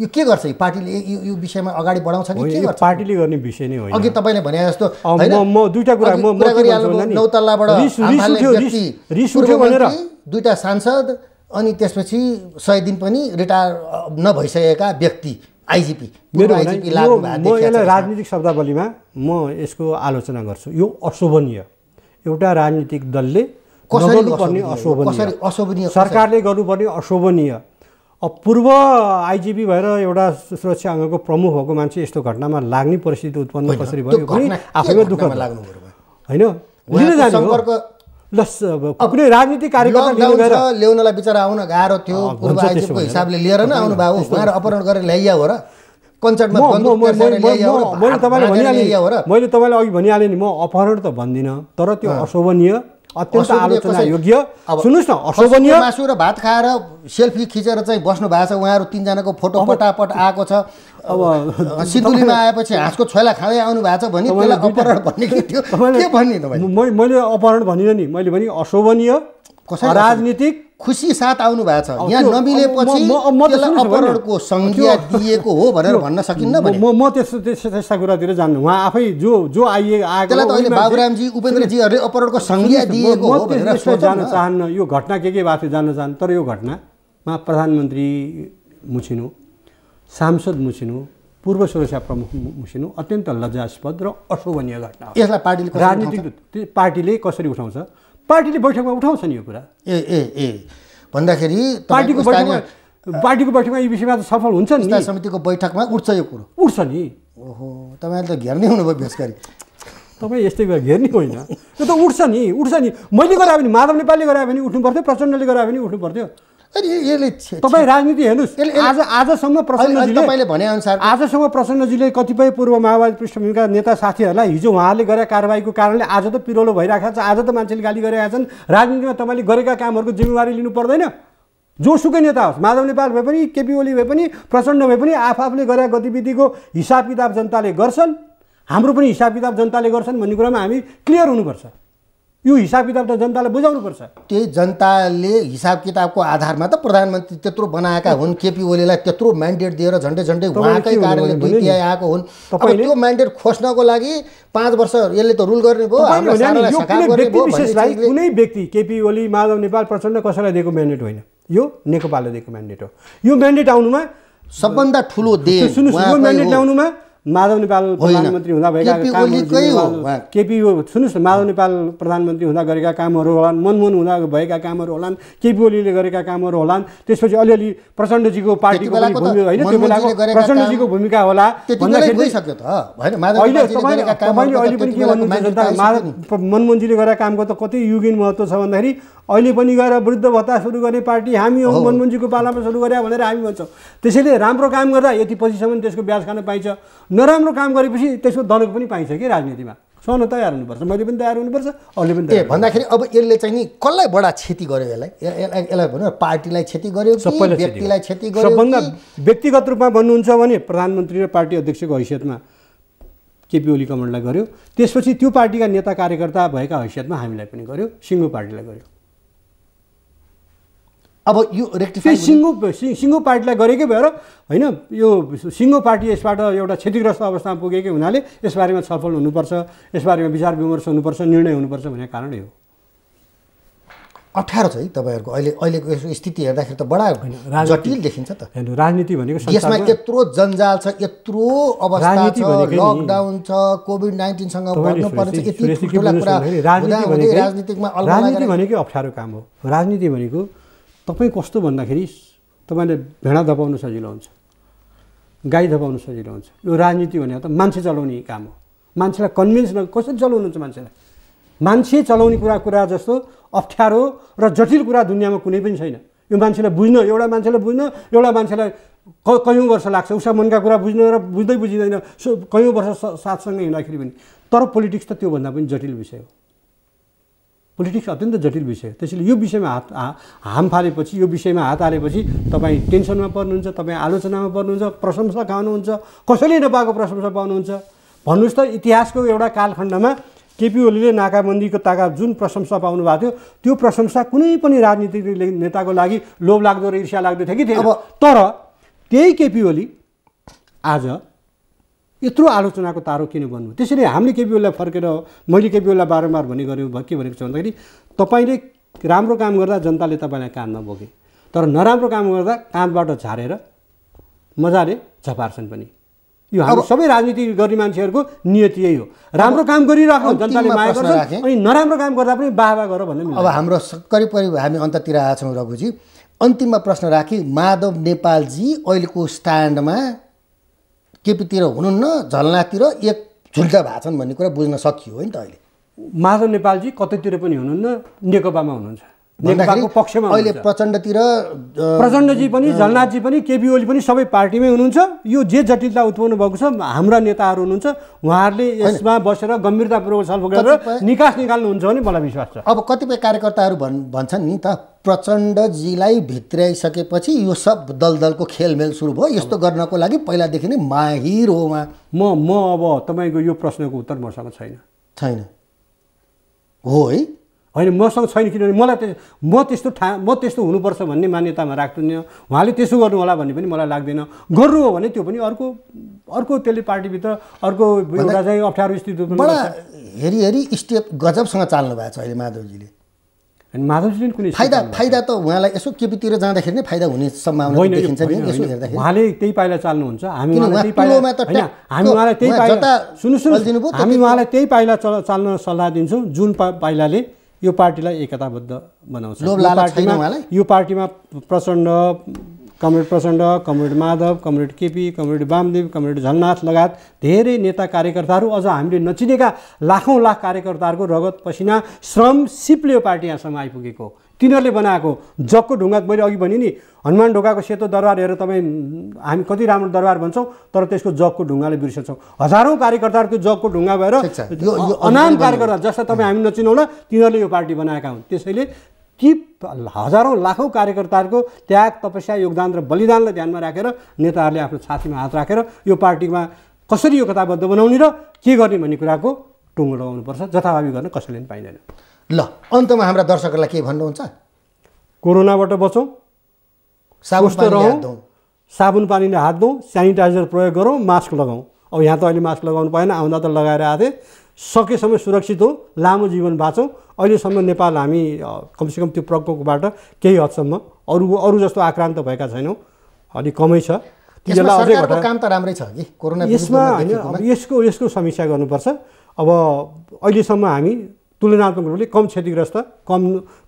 A: यो के गर्छ यो पार्टीले यो यो विषयमा अगाडि बढाउँछ कि के गर्छ
B: पार्टीले गर्ने विषय नै होइन अघि तपाईँले भने जस्तो म दुईटा कुरा म नौतल्लाबाट रिस उठ्यो भनेर
A: दुईटा सांसद अनि त्यसपछि सय
B: दिन पनि रिटायर नभइसकेका व्यक्ति आइजिपी मेरो म यसलाई राजनीतिक शब्दावलीमा म यसको आलोचना गर्छु यो अशोभनीय एउटा राजनीतिक दलले गर्नुपर्ने
A: अशोभनीय सरकारले
B: गर्नुपर्ने अशोभनीय अब पूर्व आइजिपी भएर एउटा सुरक्षा अङ्गको प्रमुख भएको मान्छे यस्तो घटनामा लाग्ने परिस्थिति उत्पन्न कसरी भयो भने आफैमा दुःख लाग्नु होइन कुनै राजनीतिक कार्यकर्ता
A: ल्याउनलाई बिचरा आउन गाह्रो थियो पूर्व आइजिबीको हिसाबले लिएर नै आउनु भएको उहाँहरू अपहरण गरेर ल्याइया हो र कञ्चटमा मैले तपाईँलाई भनिहालेँ
B: मैले तपाईँलाई अघि भनिहालेँ नि म अपहरण त भन्दिनँ तर त्यो अशोभनीय अत्यन्त आलोचना योग्य सुन्नुहोस् न अशोभनीय मासु र भात खाएर सेल्फी खिचेर
A: चाहिँ बस्नु भएको छ उहाँहरू तिनजनाको फोटो पटापट आएको छ अब सिन्धुलीमा आएपछि हाँसको छोला खाँदै आउनु भएको छ भने त्यसलाई
B: अपहरण भन्ने के थियो के भन्ने मैले अपहरण भनिनँ नि मैले भने अशोभनीय राजनीतिक खुसी साथ आउनु भएको छ यहाँ नमिलेपछि अपहरणको संज्ञा दिएको हो भनेर भन्न सकिन्न म म त्यस्तो त्यस्ता कुरातिर जान्नु उहाँ आफै जो जो आइए आएको त अहिले बाबुरामजी उपेन्द्रजीहरूले अपहरणको संज्ञा दिएको हो जान चाहन्न यो घटना के के भएको थियो जान्न चाहन्न तर यो घटनामा प्रधानमन्त्री मुछिनु सांसद मुछिनु पूर्व सुरक्षा प्रमुख मुसिनु अत्यन्त लज्जास्पद र अशोभनीय घटना यसलाई पार्टीले राजनीतिक पार्टीले कसरी उठाउँछ पार्टीले बैठकमा उठाउँछ नि यो कुरा ए ए ए भन्दाखेरि पार्टीको बैठकमा पार्टीको बैठकमा यो विषयमा त सफल हुन्छ नि समितिको बैठकमा उठ्छ यो कुरो उठ्छ नि ओहो तपाईँले त घेर्ने हुनुभयो गरी तपाईँ यस्तै कुरा घेर्ने होइन यो त उठ्छ नि उठ्छ नि मैले गरायो भने माधव नेपालले गरायो भने उठ्नु पर्थ्यो प्रचण्डले गरायो भने उठ्नु पर्थ्यो तपाईँ राजनीति हेर्नुहोस् आज आजसम्म प्रसन्नजीले तपाईँले भनेअनुसार आजसम्म प्रसन्नजीले कतिपय पूर्व माओवादी पृष्ठभूमिका नेता साथीहरूलाई हिजो उहाँले गरेका कारवाहीको कारणले आज त पिरोलो भइरहेको छ आज त मान्छेले गाली गरेका छन् राजनीतिमा तपाईँले गरेका कामहरूको जिम्मेवारी लिनु पर्दैन जोसुकै नेता होस् माधव नेपाल भए पनि केपी ओली भए पनि प्रचण्ड भए पनि आफआफले गरेका गतिविधिको हिसाब किताब जनताले गर्छन् हाम्रो पनि हिसाब किताब जनताले गर्छन् भन्ने कुरामा हामी क्लियर हुनुपर्छ यो हिसाब किताब त जनतालाई बुझाउनुपर्छ त्यही जनताले हिसाब
A: किताबको आधारमा त प्रधानमन्त्री त्यत्रो बनाएका हुन् केपी ओलीलाई त्यत्रो म्यान्डेट दिएर झन्डै झन्डै उहाँकै कारणले दुई आएको हुन् त्यो म्यान्डेट खोज्नको लागि पाँच वर्ष यसले त रुल गर्ने भयो
B: कुनै व्यक्ति केपी ओली माधव नेपाल प्रचण्ड कसैलाई दिएको म्यान्डेट होइन यो नेकपालले दिएको म्यान्डेट हो यो म्यान्डेट आउनुमा सबभन्दा ठुलो देश म्यान्डेट ल्याउनुमा माधव नेपाल प्रधानमन्त्री हुँदा भएका कामहरू केपी सुन्नुहोस् न माधव नेपाल प्रधानमन्त्री हुँदा गरेका कामहरू होलान् मनमोहन हुँदा भएका कामहरू होलान् केपी ओलीले गरेका कामहरू होलान् त्यसपछि अलिअलि प्रचण्डजीको पार्टीको होइन त्यो बेलाको प्रचण्डजीको भूमिका होला तपाईँले अहिले पनि के भन्नुहुन्छ माधव मनमोहनजीले गरेका कामको त कति युगिन महत्त्व छ भन्दाखेरि अहिले पनि गएर वृद्ध भत्ता सुरु गर्ने पार्टी हामी हौ मनमन्जीको पालामा सुरु गरे भनेर हामी भन्छौँ त्यसैले राम्रो काम गर्दा यति पछिसम्म त्यसको ब्याज खान पाइन्छ नराम्रो काम गरेपछि त्यसको दलको पनि पाइन्छ कि राजनीतिमा सहन तयार हुनुपर्छ मैले पनि तयार हुनुपर्छ अहिले पनि ए भन्दाखेरि अब यसले चाहिँ नि कसलाई बडा क्षति गर्यो
A: यसलाई यसलाई भनौँ पार्टीलाई क्षति गर्यो सबैलाई व्यक्तिलाई क्षति गर्यो सबभन्दा
B: व्यक्तिगत रूपमा भन्नुहुन्छ भने प्रधानमन्त्री र पार्टी अध्यक्षको हैसियतमा केपी ओली कमण्डलाई गर्यो त्यसपछि त्यो पार्टीका नेता कार्यकर्ता भएका हैसियतमा हामीलाई पनि गर्यो सिङ्गो पार्टीलाई गर्यो अब यो रेक्टिफाई सिङ्गो सिङ्गो पार्टीलाई गरेकै भएर होइन यो सिङ्गो पार्टी यसबाट एउटा क्षतिग्रस्त अवस्थामा पुगेकै हुनाले यसबारेमा छलफल हुनुपर्छ यसबारेमा विचार विमर्श हुनुपर्छ निर्णय हुनुपर्छ भन्ने कारण हो
A: अप्ठ्यारो छ है तपाईँहरूको अहिले अहिलेको यसको स्थिति हेर्दाखेरि त बडा जटिल
B: देखिन्छ त हेर्नु राजनीति भनेको यसमा
A: यत्रो जन्जाल छ यत्रो अवस्था छ लकडाउन छ कोभिड नाइन्टिनसँग बढ्नुपर्ने यति कुरा राजनीति
B: भनेको अप्ठ्यारो काम हो राजनीति भनेको तपाईँ कस्तो भन्दाखेरि तपाईँले भेडा धपाउनु सजिलो हुन्छ गाई धपाउनु सजिलो हुन्छ यो राजनीति भनेको त मान्छे चलाउने काम हो मान्छेलाई कन्भिन्स न कसरी चलाउनुहुन्छ मान्छेलाई मान्छे चलाउने कुरा कुरा जस्तो अप्ठ्यारो र जटिल कुरा दुनियाँमा कुनै पनि छैन यो मान्छेलाई बुझ्न एउटा मान्छेलाई बुझ्न एउटा मान्छेलाई क कयौँ वर्ष लाग्छ उसका मनका कुरा बुझ्न र बुझ्दै बुझिँदैन सो कयौँ वर्ष साथसँगै हिँड्दाखेरि पनि तर पोलिटिक्स त त्योभन्दा पनि जटिल विषय हो पोलिटिक्स अत्यन्त जटिल विषय त्यसैले यो विषयमा हात हाम फालेपछि यो विषयमा हात हालेपछि तपाईँ टेन्सनमा पर्नुहुन्छ तपाईँ आलोचनामा पर्नुहुन्छ प्रशंसा खानुहुन्छ कसैले नपाएको प्रशंसा पाउनुहुन्छ भन्नुहोस् त इतिहासको एउटा कालखण्डमा केपी ओलीले नाकाबन्दीको ताका जुन प्रशंसा पाउनु भएको थियो त्यो प्रशंसा कुनै पनि राजनीतिक नेताको लागि लोभ लाग्दो र ईर्ष्या लाग्दो थियो कि थियो अब तर त्यही केपी ओली आज यत्रो आलोचनाको तारो किन बन्नु त्यसरी हामीले केपिओलाई फर्केर मैले केपिओलाई बारम्बार भन्ने गरेँ के भनेको छ भन्दाखेरि तपाईँले राम्रो काम गर्दा जनताले तपाईँलाई काम बोके तर नराम्रो काम गर्दा कामबाट झारेर मजाले झपार्छन् पनि यो हाम्रो सबै राजनीति गर्ने मान्छेहरूको नियति यही हो राम्रो काम गरिरहेको जनताले माया गर्छ अनि नराम्रो काम गर्दा पनि बाबा गर भन्ने अब हाम्रो
A: करिब करिब हामी अन्ततिर आएछौँ रघुजी अन्तिममा प्रश्न राखेँ माधव नेपालजी अहिलेको स्ट्यान्डमा केपीतिर हुनुहुन्न झल्नातिर
B: एक झुल्टा भएको छन् भन्ने कुरा बुझ्न सकियो है नि त अहिले माधव नेपालजी कतैतिर पनि हुनुहुन्न नेकपामा हुनुहुन्छ पक्षमा अहिले
A: प्रचण्डतिर प्रचण्डजी
B: पनि झलनाथजी पनि केपी ओली पनि सबै पार्टीमै हुनुहुन्छ यो जे जटिलता उत्पन्न भएको छ हाम्रा नेताहरू हुनुहुन्छ उहाँहरूले यसमा बसेर गम्भीरतापूर्वक छलफल गरेर निकास निकाल्नुहुन्छ भने मलाई विश्वास छ अब
A: कतिपय कार्यकर्ताहरू भन् भन्छन् नि त प्रचण्डजीलाई भित्राइसकेपछि यो सब दलदलको खेलमेल सुरु भयो यस्तो गर्नको लागि पहिलादेखि नै माहिर हो उहाँ म म
B: अब तपाईँको यो प्रश्नको उत्तर मसँग छैन छैन हो है होइन मसँग छैन किनभने मलाई त्यो म त्यस्तो ठा म त्यस्तो हुनुपर्छ भन्ने मान्यतामा राख्दिनँ उहाँले त्यसो गर्नु होला भन्ने पनि मलाई लाग्दैन गर्नु हो भने त्यो पनि अर्को अर्को त्यसले पार्टीभित्र अर्को एउटा चाहिँ अप्ठ्यारो स्थिति
A: हेरी हेरी स्टेप गजबसँग चाल्नु भएको छ अहिले माधवजीले अनि माधवजीले कुनै फाइदा फाइदा त उहाँलाई यसो केपीतिर जाँदाखेरि नै फाइदा हुने सम्भावना देखिन्छ नि यसो हेर्दाखेरि
B: उहाँले त्यही पाइला चाल्नुहुन्छ हामी हामी उहाँलाई त्यही पाइला सुन्नु हामी उहाँलाई त्यही पाइला चाल्न सल्लाह दिन्छौँ जुन पाइलाले यो पार्टीलाई एकताबद्ध बनाउँछ यो पार्टीमा Prachanda comrade Prachanda comrade Madhav comrade KP comrade Bamdev comrade Jhalanath लगायत धेरै नेता कार्यकर्ताहरू अझ हामीले नचिनेका लाखौँ लाख कार्यकर्ताहरूको रगत पसिना श्रम सिपले यो पार्टी यहाँसम्म आइपुगेको तिनीहरूले बनाएको जगको ढुङ्गा मैले अघि भने नि हनुमान ढोकाको सेतो दरबार हेरेर तपाईँ हामी कति राम्रो दरबार भन्छौँ तर त्यसको जगको ढुङ्गाले बिर्सेछौँ हजारौँ कार्यकर्ताहरूको जगको ढुङ्गा भएर अनाम कार्यकर्ता जसलाई तपाईँ हामी नचिनाउला तिनीहरूले यो पार्टी बनाएका हुन् त्यसैले ती हजारौँ लाखौँ कार्यकर्ताहरूको त्याग तपस्या योगदान र बलिदानलाई ध्यानमा राखेर नेताहरूले आफ्नो छातीमा हात राखेर यो पार्टीमा कसरी यो कथाबद्ध बनाउने र के गर्ने भन्ने कुराको टुङ्गो लगाउनुपर्छ जथाभावी गर्न कसैले पनि पाइँदैन ल अन्तमा हाम्रा दर्शकहरूलाई के भन्नुहुन्छ कोरोनाबाट बचौँ स्वस्थ रहौँ साबुन पानीले हात धौँ सेनिटाइजर प्रयोग गरौँ मास्क लगाउँ अब यहाँ त अहिले मास्क लगाउनु पाएन आउँदा त लगाएर आएको थिएँ सकेसम्म सुरक्षित हो लामो जीवन बाँचौँ अहिलेसम्म नेपाल हामी कमसेकम त्यो प्रकोपबाट केही हदसम्म अरू अरू जस्तो आक्रान्त भएका छैनौँ अलिक कमै छ काम
A: त राम्रै छ कि कोरोना यसमा होइन
B: यसको यसको समीक्षा गर्नुपर्छ अब अहिलेसम्म हामी तुलनात्मक रूपले कम क्षतिग्रस्त कम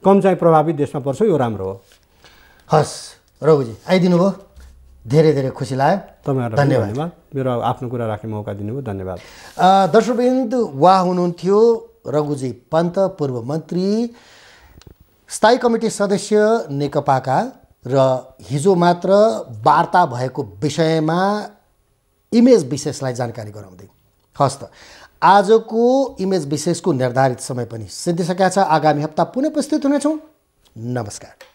B: कम चाहिँ प्रभावित देशमा पर्छ यो राम्रो हो हस् रघुजी आइदिनु भयो धेरै धेरै खुसी लाग्यो तपाईँहरू धन्यवाद मेरो आफ्नो कुरा राख्ने मौका दिनुभयो धन्यवाद
A: दर्शकबिन्द वा हुनुहुन्थ्यो रघुजी पन्त पूर्व मन्त्री स्थायी कमिटी सदस्य नेकपाका र हिजो मात्र वार्ता भएको विषयमा इमेज विशेषलाई जानकारी गराउँदै हस् त आजको इमेज विशेषको निर्धारित समय पनि सिद्धिसकेका छ आगामी हप्ता पुनः उपस्थित हुनेछौँ नमस्कार